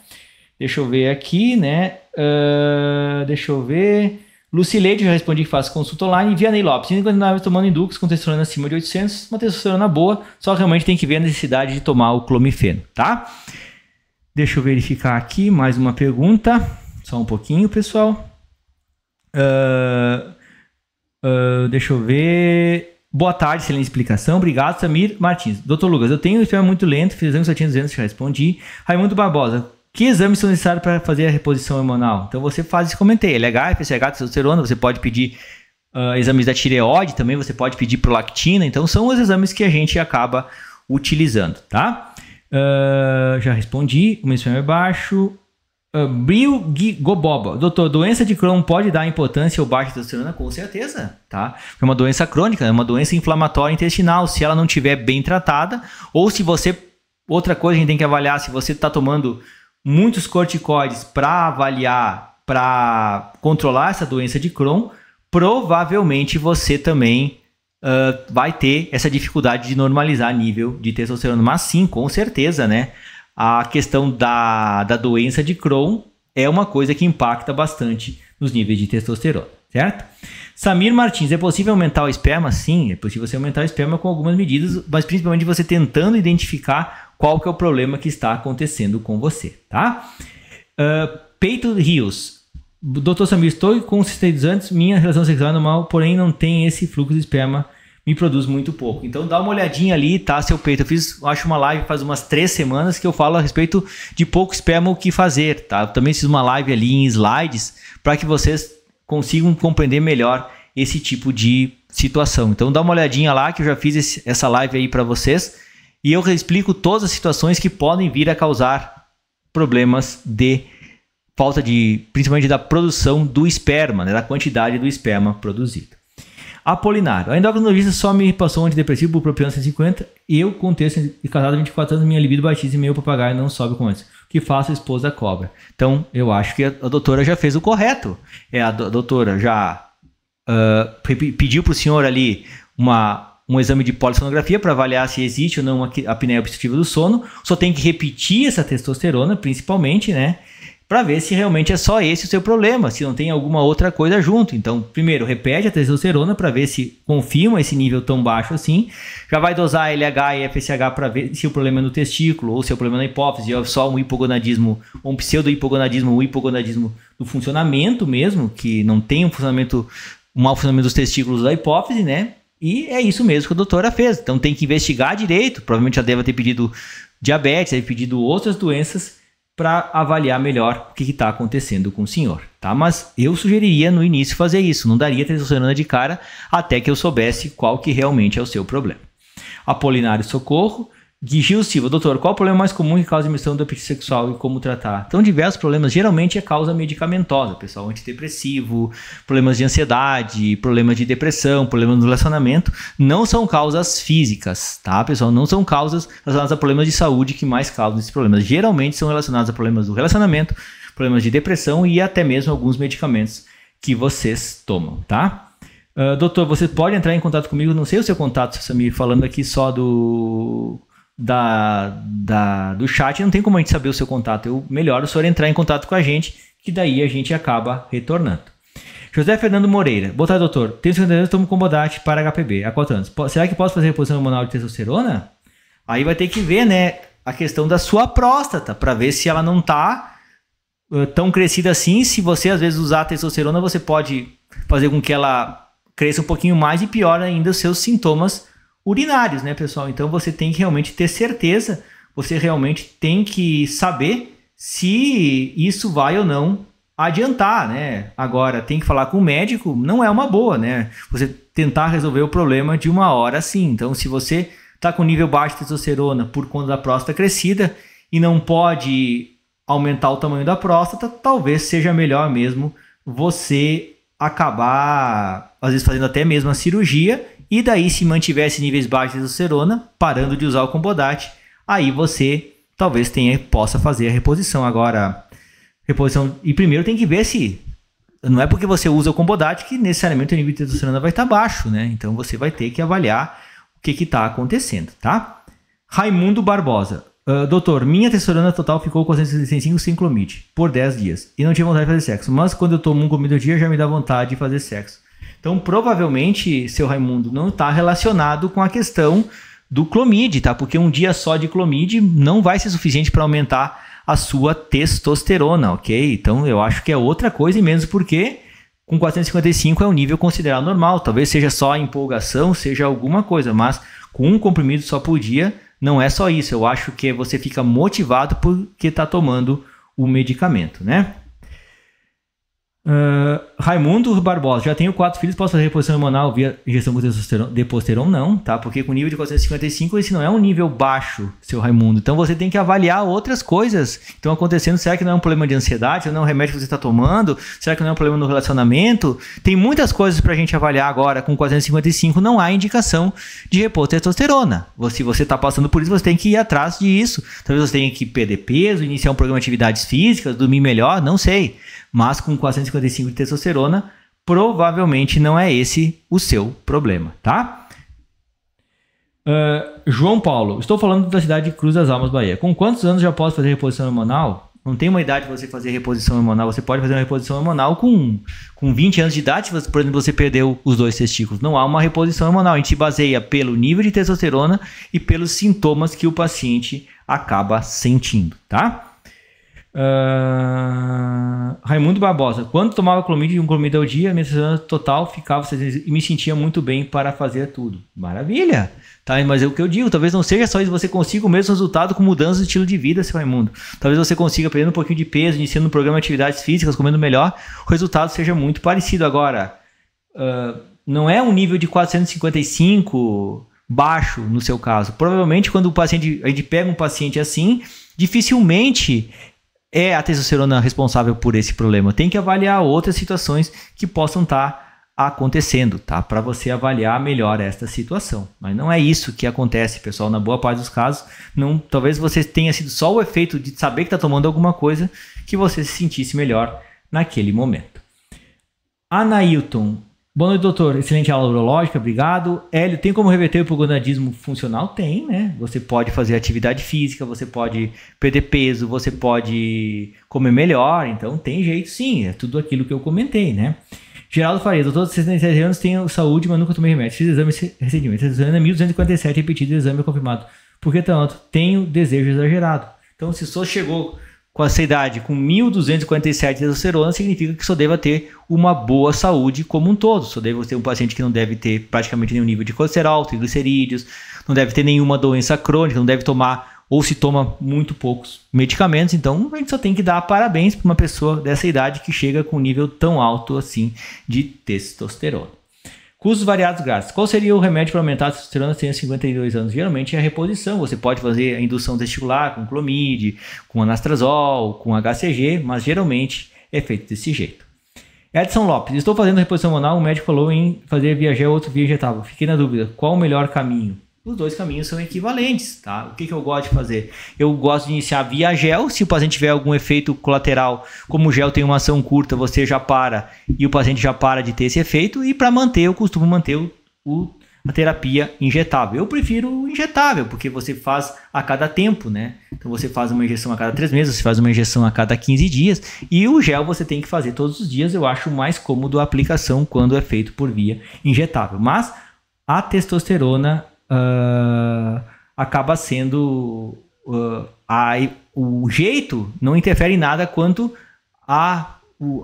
Deixa eu ver aqui, né? Uh, deixa eu ver. Lucileide, já respondi que faço consulta online. Vianney Lopes, 59 tomando Indux com testosterona acima de 800, uma testosterona boa, só realmente tem que ver a necessidade de tomar o clomifeno, tá? Deixa eu verificar aqui, mais uma pergunta. Só um pouquinho, pessoal. Uh, uh, deixa eu ver. Boa tarde, excelente explicação. Obrigado, Samir Martins. Doutor Lucas, eu tenho um esperma muito lento, fiz exame só tinha 200, já respondi. Raimundo Barbosa, que exames são necessários para fazer a reposição hormonal? Então você faz isso, comentei, LH, FSH, testosterona, você pode pedir uh, exames da tireoide também, você pode pedir prolactina, então são os exames que a gente acaba utilizando, tá? Uh, já respondi, o mencionário é baixo. Uh, ah, Bril Goboba, doutor, doença de Crohn pode dar importância ao baixo da testosterona? Com certeza, tá? É uma doença crônica, é uma doença inflamatória intestinal. Se ela não tiver bem tratada, ou se você. Outra coisa a gente tem que avaliar, se você está tomando muitos corticoides para avaliar, para controlar essa doença de Crohn, provavelmente você também uh, vai ter essa dificuldade de normalizar nível de testosterona. Mas sim, com certeza, né? A questão da, da doença de Crohn é uma coisa que impacta bastante nos níveis de testosterona, certo? Samir Martins, é possível aumentar o esperma? Sim, é possível você aumentar o esperma com algumas medidas, mas principalmente você tentando identificar qual que é o problema que está acontecendo com você, tá? Uh, ah, Peito Rios. Doutor Samir, estou com sintetizantes, minha relação sexual é normal, porém não tem esse fluxo de esperma, me produz muito pouco. Então dá uma olhadinha ali, tá? Seu peito. Eu fiz, acho uma live faz umas três semanas que eu falo a respeito de pouco esperma o que fazer, tá? Eu também fiz uma live ali em slides para que vocês consigam compreender melhor esse tipo de situação. Então dá uma olhadinha lá que eu já fiz esse, essa live aí para vocês e eu explico todas as situações que podem vir a causar problemas de falta de, principalmente da produção do esperma, né, da quantidade do esperma produzido. Apolinário. A endocrinologista só me passou um antidepressivo por propião 150. Eu, com texto de casado 24 anos, minha libido batiza e meu papagaio não sobe com antes. O que faço, esposa cobra? Então, eu acho que a, doutora já fez o correto. É, a, a doutora já uh, pediu para o senhor ali uma, um exame de polissonografia para avaliar se existe ou não a apneia obstrutiva do sono. Só tem que repetir essa testosterona, principalmente, né? Para ver se realmente é só esse o seu problema, se não tem alguma outra coisa junto. Então, primeiro, repete a testosterona para ver se confirma esse nível tão baixo assim. Já vai dosar LH e FSH para ver se o problema é no testículo ou se é o problema é na hipófise, ou é só um hipogonadismo, um pseudo-hipogonadismo, um hipogonadismo do funcionamento mesmo, que não tem um funcionamento, um mau funcionamento dos testículos da hipófise, né? E é isso mesmo que a doutora fez. Então tem que investigar direito. Provavelmente já deve ter pedido diabetes, deve ter pedido outras doenças para avaliar melhor o que está acontecendo com o senhor, tá? Mas eu sugeriria no início fazer isso, não daria testosterona de cara até que eu soubesse qual que realmente é o seu problema. Apolinário Socorro, de Gil Silva, doutor, qual o problema mais comum que causa emissão do apetite sexual e como tratar? Então, diversos problemas, geralmente é causa medicamentosa, pessoal, antidepressivo, problemas de ansiedade, problemas de depressão, problemas no relacionamento, não são causas físicas, tá, pessoal? Não são causas relacionadas a problemas de saúde que mais causam esses problemas. Geralmente são relacionados a problemas do relacionamento, problemas de depressão e até mesmo alguns medicamentos que vocês tomam, tá? Uh, doutor, você pode entrar em contato comigo? Não sei o seu contato, você tá me falando aqui só do da, da, do chat, não tem como a gente saber o seu contato. Eu, melhor o senhor entrar em contato com a gente, que daí a gente acaba retornando. José Fernando Moreira. Boa tarde, doutor. Tenho 50 anos, tomo combodate para HPB há 4 anos. Será que posso fazer reposição hormonal de testosterona? Aí vai ter que ver, né, a questão da sua próstata, para ver se ela não tá uh, tão crescida assim. Se você, às vezes, usar testosterona, você pode fazer com que ela cresça um pouquinho mais e piora ainda os seus sintomas urinários, né, pessoal? Então você tem que realmente ter certeza, você realmente tem que saber se isso vai ou não adiantar, né? Agora, tem que falar com o médico, não é uma boa, né? Você tentar resolver o problema de uma hora assim. Então, se você está com nível baixo de testosterona por conta da próstata crescida e não pode aumentar o tamanho da próstata, talvez seja melhor mesmo você acabar, às vezes, fazendo até mesmo a cirurgia e daí, se mantivesse níveis baixos de testosterona, parando de usar o Combodate, aí você talvez tenha, possa fazer a reposição. Agora, reposição. E primeiro tem que ver se. Não é porque você usa o Combodate que necessariamente o nível de testosterona vai estar tá baixo, né? Então você vai ter que avaliar o que está acontecendo, tá? Raimundo Barbosa. Uh, doutor, minha testosterona total ficou 465 sinclomide por 10 dias e não tinha vontade de fazer sexo. Mas quando eu tomo um comido ao dia já me dá vontade de fazer sexo. Então, provavelmente, seu Raimundo, não está relacionado com a questão do clomide, tá? Porque um dia só de clomide não vai ser suficiente para aumentar a sua testosterona, ok? Então, eu acho que é outra coisa e menos porque com 455 é um nível considerado normal. Talvez seja só empolgação, seja alguma coisa, mas com um comprimido só por dia, não é só isso. Eu acho que você fica motivado porque está tomando o medicamento, né? Uh, Raimundo Barbosa, já tenho quatro filhos, posso fazer reposição hormonal via injeção de testosterona? Não, tá? Porque com nível de 455 esse não é um nível baixo, seu Raimundo. Então você tem que avaliar outras coisas que estão acontecendo. Será que não é um problema de ansiedade? Será que não é um remédio que você está tomando? Será que não é um problema no relacionamento? Tem muitas coisas para a gente avaliar agora. Com 455 não há indicação de de testosterona. Se você está passando por isso, você tem que ir atrás disso. Talvez você tenha que perder peso, iniciar um programa de atividades físicas, dormir melhor, não sei. Mas com 455 55 de testosterona, provavelmente não é esse o seu problema, tá? Uh, João Paulo, estou falando da cidade de Cruz das Almas, Bahia. Com quantos anos já posso fazer reposição hormonal? Não tem uma idade para você fazer reposição hormonal. Você pode fazer uma reposição hormonal com, com 20 anos de idade, se por exemplo, você perdeu os dois testículos. Não há uma reposição hormonal. A gente se baseia pelo nível de testosterona e pelos sintomas que o paciente acaba sentindo, tá? Ah, Raimundo Barbosa, quando tomava clomid e um clomid ao dia, minha sensação total ficava e me sentia muito bem para fazer tudo. Maravilha! Tá, mas é o que eu digo, talvez não seja só isso, você consiga o mesmo resultado com mudança de estilo de vida, seu Raimundo. Talvez você consiga perdendo um pouquinho de peso, iniciando um programa de atividades físicas, comendo melhor, o resultado seja muito parecido. Agora, uh, não é um nível de 455 baixo no seu caso. Provavelmente, quando o paciente, a gente pega um paciente assim, dificilmente é a testosterona responsável por esse problema. Tem que avaliar outras situações que possam estar tá acontecendo, tá? Para você avaliar melhor esta situação. Mas não é isso que acontece, pessoal. Na boa parte dos casos, não, talvez você tenha sido só o efeito de saber que está tomando alguma coisa que você se sentisse melhor naquele momento. Anailton Boa noite, doutor. Excelente aula urológica, obrigado. Hélio, tem como reverter o hipogonadismo funcional? Tem, né? Você pode fazer atividade física, você pode perder peso, você pode comer melhor, então tem jeito sim, é tudo aquilo que eu comentei, né? Geraldo Faria, doutor, 67 anos, tenho saúde, mas nunca tomei remédio. Fiz exame recentemente, esse exame é 1247, repetido, exame é confirmado. Por que tanto? Tenho desejo exagerado. Então, se o senhor chegou com essa idade, com 1.247 testosterona, significa que só deva ter uma boa saúde como um todo. Só deve ter um paciente que não deve ter praticamente nenhum nível de colesterol, triglicerídeos, não deve ter nenhuma doença crônica, não deve tomar ou se toma muito poucos medicamentos. Então, a gente só tem que dar parabéns para uma pessoa dessa idade que chega com um nível tão alto assim de testosterona. Custos variados grátis. Qual seria o remédio para aumentar a testosterona se tem 52 anos? Geralmente é a reposição. Você pode fazer a indução testicular com clomide, com anastrazol, com HCG, mas geralmente é feito desse jeito. Edson Lopes, estou fazendo reposição hormonal, o médico falou em fazer via gel ou outro via injetável. Fiquei na dúvida, qual o melhor caminho? os dois caminhos são equivalentes, tá? O que, que eu gosto de fazer? Eu gosto de iniciar via gel, se o paciente tiver algum efeito colateral, como o gel tem uma ação curta, você já para e o paciente já para de ter esse efeito, e para manter, eu costumo manter o, o, a terapia injetável. Eu prefiro o injetável, porque você faz a cada tempo, né? Então você faz uma injeção a cada três meses, você faz uma injeção a cada 15 dias, e o gel você tem que fazer todos os dias, eu acho mais cômodo a aplicação quando é feito por via injetável. Mas a testosterona uh, acaba sendo uh, a, o jeito não interfere em nada quanto a,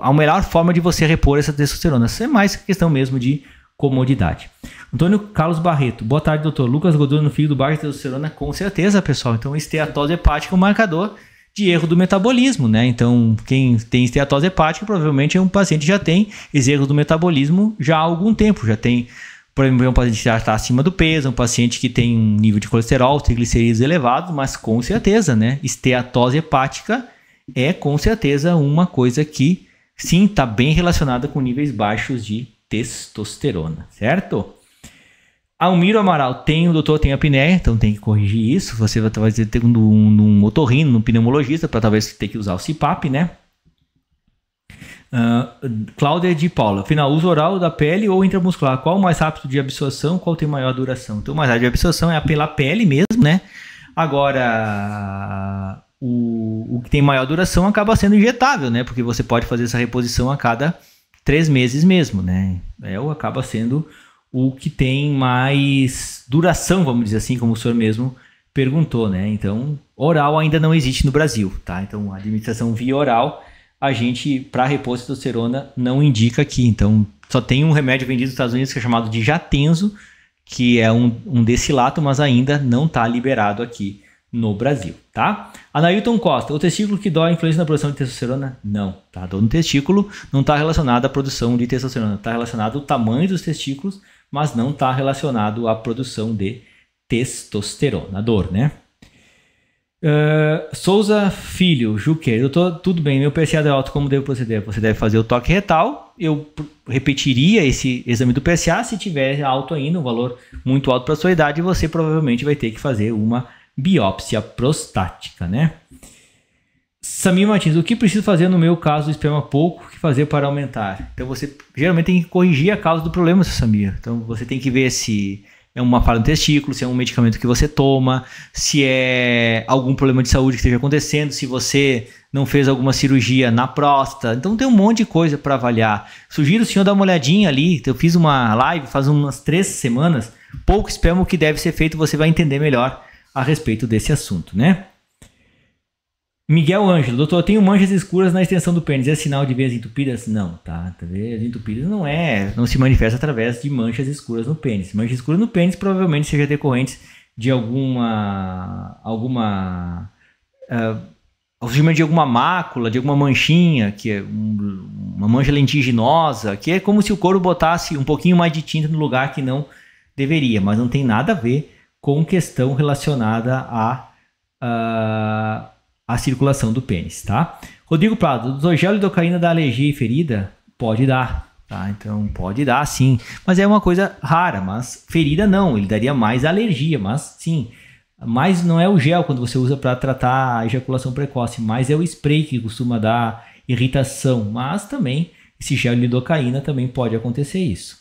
a melhor forma de você repor essa testosterona. Isso é mais questão mesmo de comodidade. Antônio Carlos Barreto. Boa tarde, doutor. Lucas Godoy no fígado de testosterona, com certeza, pessoal. Então, esteatose hepática é um marcador de erro do metabolismo, né? Então, quem tem esteatose hepática, provavelmente é um paciente que já tem esse erro do metabolismo já há algum tempo, já tem por exemplo, um paciente que já está acima do peso, um paciente que tem um nível de colesterol, triglicerídeos elevado, mas com certeza, né? Esteatose hepática é com certeza uma coisa que sim está bem relacionada com níveis baixos de testosterona, certo? Almiro Amaral tem, o doutor tem apneia, então tem que corrigir isso. Você vai ter um, um otorrino, um pneumologista, para talvez ter que usar o CPAP, né? Uh, Cláudia é de Paula, final uso oral da pele ou intramuscular? Qual o mais rápido de absorção? Qual tem maior duração? Então, mais rápido de absorção é pela pele mesmo, né? Agora, o, o que tem maior duração acaba sendo injetável, né? Porque você pode fazer essa reposição a cada três meses mesmo, né? É, ou acaba sendo o que tem mais duração, vamos dizer assim, como o senhor mesmo perguntou, né? Então, oral ainda não existe no Brasil, tá? Então, a administração via oral a gente, para repor testosterona, não indica aqui. Então, só tem um remédio vendido nos Estados Unidos que é chamado de Jatenzo, que é um, um decilato, mas ainda não está liberado aqui no Brasil, tá? Anailton Costa, o testículo que dói influencia na produção de testosterona? Não, tá? Dor no testículo não está relacionada à produção de testosterona, está relacionado ao tamanho dos testículos, mas não está relacionado à produção de testosterona, dor, né? Ah, Souza Filho, Juqueiro. doutor, tudo bem, meu PSA é alto, como devo proceder? Você deve fazer o toque retal, eu repetiria esse exame do PSA, se tiver alto ainda, um valor muito alto para sua idade, você provavelmente vai ter que fazer uma biópsia prostática, né? Samir Martins, o que preciso fazer no meu caso do esperma pouco, o que fazer para aumentar? Então você geralmente tem que corrigir a causa do problema, Samir. Então você tem que ver se é uma falha no testículo, se é um medicamento que você toma, se é algum problema de saúde que esteja acontecendo, se você não fez alguma cirurgia na próstata. Então tem um monte de coisa para avaliar. Sugiro o senhor dar uma olhadinha ali. Então, eu fiz uma live faz umas três semanas. Pouco esperma que deve ser feito, você vai entender melhor a respeito desse assunto, né? Miguel Ângelo, doutor, tenho manchas escuras na extensão do pênis. É sinal de veias entupidas? Não, tá? tá veias entupidas não é, não se manifesta através de manchas escuras no pênis. Manchas escuras no pênis provavelmente seja decorrentes de alguma alguma uh, de alguma mácula, de alguma manchinha, que é um, uma mancha lentiginosa, que é como se o couro botasse um pouquinho mais de tinta no lugar que não deveria, mas não tem nada a ver com questão relacionada a uh, a circulação do pênis, tá? Rodrigo Prado, o gel de cocaína da alergia e ferida? Pode dar, tá? Então pode dar sim, mas é uma coisa rara, mas ferida não, ele daria mais alergia, mas sim. Mas não é o gel quando você usa para tratar a ejaculação precoce, mas é o spray que costuma dar irritação, mas também esse gel de lidocaína também pode acontecer isso.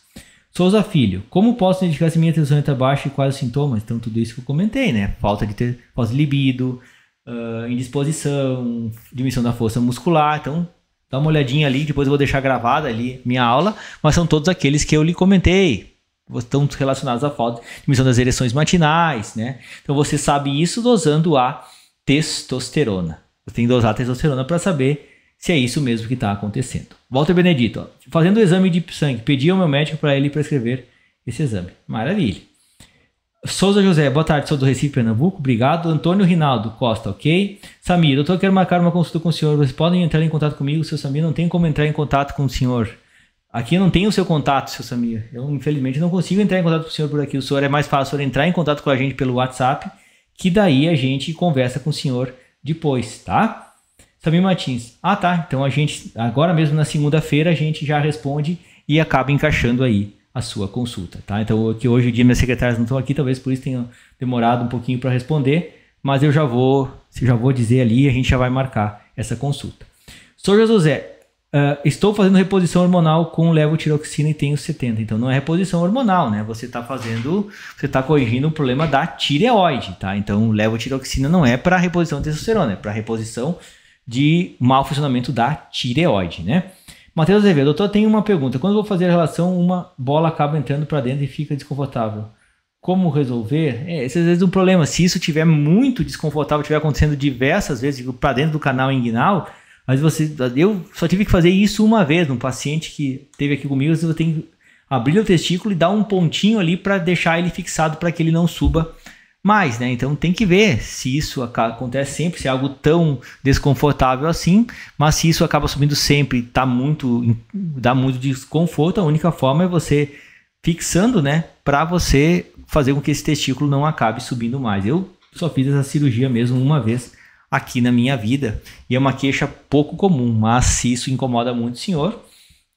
Souza Filho, como posso indicar se minha testosterona está baixa e quais os sintomas? Então, tudo isso que eu comentei, né? Falta de, ter, falta de libido, uh, ah, indisposição, diminuição da força muscular. Então, dá uma olhadinha ali, depois eu vou deixar gravada ali minha aula, mas são todos aqueles que eu lhe comentei. Estão relacionados à falta de diminuição das ereções matinais, né? Então você sabe isso dosando a testosterona. Você tem que dosar a testosterona para saber se é isso mesmo que está acontecendo. Walter Benedito, ó, fazendo o exame de sangue, pedi ao meu médico para ele prescrever esse exame. Maravilha. Souza José, boa tarde, sou do Recife, Pernambuco. Obrigado. Antônio Rinaldo Costa, ok? Samir, doutor, quero marcar uma consulta com o senhor. Vocês podem entrar em contato comigo? Seu Samir não tem como entrar em contato com o senhor. Aqui eu não tenho o seu contato, seu Samir. Eu, infelizmente, não consigo entrar em contato com o senhor por aqui. O senhor é mais fácil entrar em contato com a gente pelo WhatsApp, que daí a gente conversa com o senhor depois, tá? Samir Martins. Ah, tá. Então a gente, agora mesmo na segunda-feira, a gente já responde e acaba encaixando aí a sua consulta, tá? Então, que hoje em dia minhas secretárias não estão aqui, talvez por isso tenha demorado um pouquinho para responder, mas eu já vou, já vou dizer ali, a gente já vai marcar essa consulta. Sou José, uh, estou fazendo reposição hormonal com levotiroxina e tenho 70. Então não é reposição hormonal, né? Você está fazendo, você está corrigindo o problema da tireoide, tá? Então levotiroxina não é para reposição de testosterona, é para reposição de mau funcionamento da tireoide, né? Matheus Azevedo, doutor, tem uma pergunta. Quando vou fazer a relação, uma bola acaba entrando para dentro e fica desconfortável. Como resolver? É, esse é às vezes um problema. Se isso tiver muito desconfortável, tiver acontecendo diversas vezes para dentro do canal inguinal, mas você, eu só tive que fazer isso uma vez num paciente que teve aqui comigo. Você tem que abrir o testículo e dar um pontinho ali para deixar ele fixado para que ele não suba mais, né? Então tem que ver se isso acontece sempre, se é algo tão desconfortável assim, mas se isso acaba subindo sempre, tá muito, dá muito desconforto, a única forma é você fixando, né, para você fazer com que esse testículo não acabe subindo mais. Eu só fiz essa cirurgia mesmo uma vez aqui na minha vida e é uma queixa pouco comum, mas se isso incomoda muito o senhor,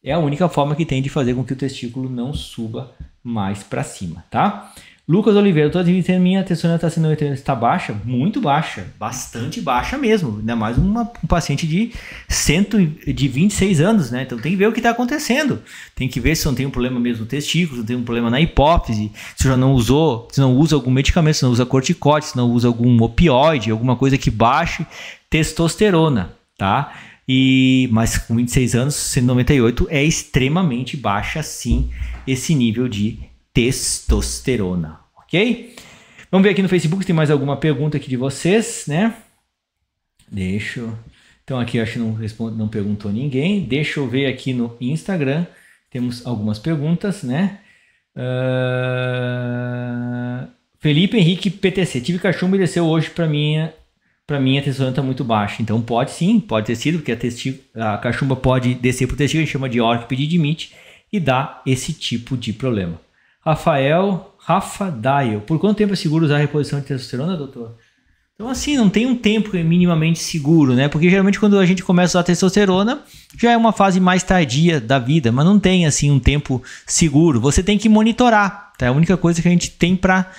é a única forma que tem de fazer com que o testículo não suba mais para cima, tá? Lucas Oliveira, estou admitindo minha testosterona está sendo está baixa, muito baixa, bastante baixa mesmo. Ainda mais uma, um paciente de, cento, de 26 anos, né? Então tem que ver o que está acontecendo. Tem que ver se não tem um problema mesmo no testículo, se não tem um problema na hipófise, se já não usou, se não usa algum medicamento, se não usa corticóide, se não usa algum opioide, alguma coisa que baixe testosterona, tá? E, mas com 26 anos, 198 é extremamente baixa sim esse nível de testosterona, ok? Vamos ver aqui no Facebook se tem mais alguma pergunta aqui de vocês, né? Deixa eu... Então aqui eu acho que não, responde, não perguntou ninguém. Deixa eu ver aqui no Instagram. Temos algumas perguntas, né? Uh... Felipe Henrique PTC. Tive cachumba e desceu hoje para minha para mim a testosterona está muito baixa. Então pode sim, pode ter sido, porque a, testi a cachumba pode descer para o testículo, a gente chama de orc e dá esse tipo de problema. Rafael Rafa Daio. Por quanto tempo é seguro usar reposição de testosterona, doutor? Então, assim, não tem um tempo minimamente seguro, né? Porque geralmente quando a gente começa a usar testosterona, já é uma fase mais tardia da vida, mas não tem, assim, um tempo seguro. Você tem que monitorar, tá? É a única coisa que a gente tem para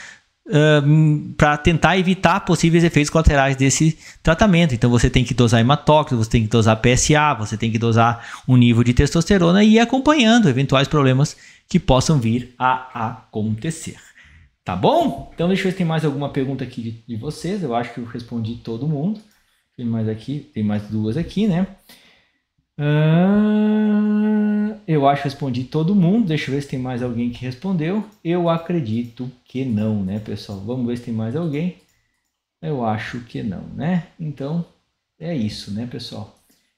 para tentar evitar possíveis efeitos colaterais desse tratamento. Então você tem que dosar hematócrito, você tem que dosar PSA, você tem que dosar um nível de testosterona e ir acompanhando eventuais problemas que possam vir a acontecer. Tá bom? Então deixa eu ver se tem mais alguma pergunta aqui de, de vocês. Eu acho que eu respondi todo mundo. Tem mais aqui, tem mais duas aqui, né? Ah, eu acho que respondi todo mundo. Deixa eu ver se tem mais alguém que respondeu. Eu acredito que não, né, pessoal? Vamos ver se tem mais alguém. Eu acho que não, né? Então é isso, né, pessoal?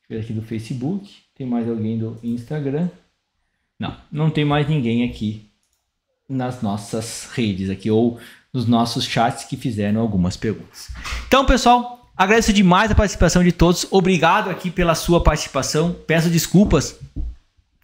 Deixa eu ver aqui do Facebook. Tem mais alguém do Instagram. Não, não tem mais ninguém aqui nas nossas redes aqui ou nos nossos chats que fizeram algumas perguntas. Então, pessoal, agradeço demais a participação de todos. Obrigado aqui pela sua participação. Peço desculpas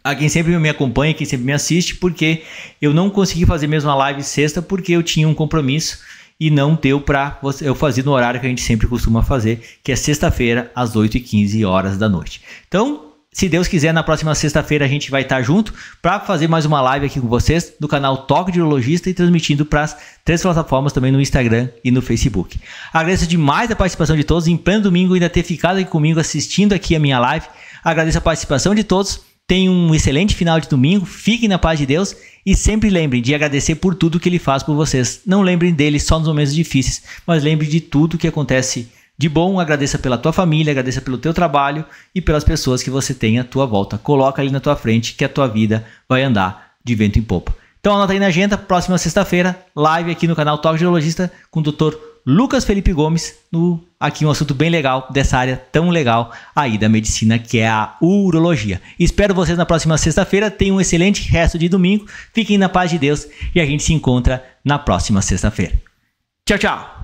a quem sempre me acompanha, quem sempre me assiste, porque eu não consegui fazer mesmo a live sexta porque eu tinha um compromisso e não deu para eu fazer no horário que a gente sempre costuma fazer, que é sexta-feira às 8 e 15 horas da noite. Então, se Deus quiser, na próxima sexta-feira a gente vai estar junto para fazer mais uma live aqui com vocês do canal Toque de Urologista e transmitindo para as três plataformas também no Instagram e no Facebook. Agradeço demais a participação de todos em pleno domingo ainda ter ficado aqui comigo assistindo aqui a minha live. Agradeço a participação de todos. Tenham um excelente final de domingo, fiquem na paz de Deus e sempre lembrem de agradecer por tudo que Ele faz por vocês. Não lembrem dele só nos momentos difíceis, mas lembrem de tudo que acontece de bom, agradeça pela tua família, agradeça pelo teu trabalho e pelas pessoas que você tem à tua volta. Coloca ali na tua frente que a tua vida vai andar de vento em popa. Então anota aí na agenda, próxima sexta-feira, live aqui no canal Talk Geologista com o Dr. Lucas Felipe Gomes, no aqui um assunto bem legal dessa área tão legal aí da medicina que é a urologia. Espero vocês na próxima sexta-feira. Tenham um excelente resto de domingo. Fiquem na paz de Deus e a gente se encontra na próxima sexta-feira. Tchau, tchau.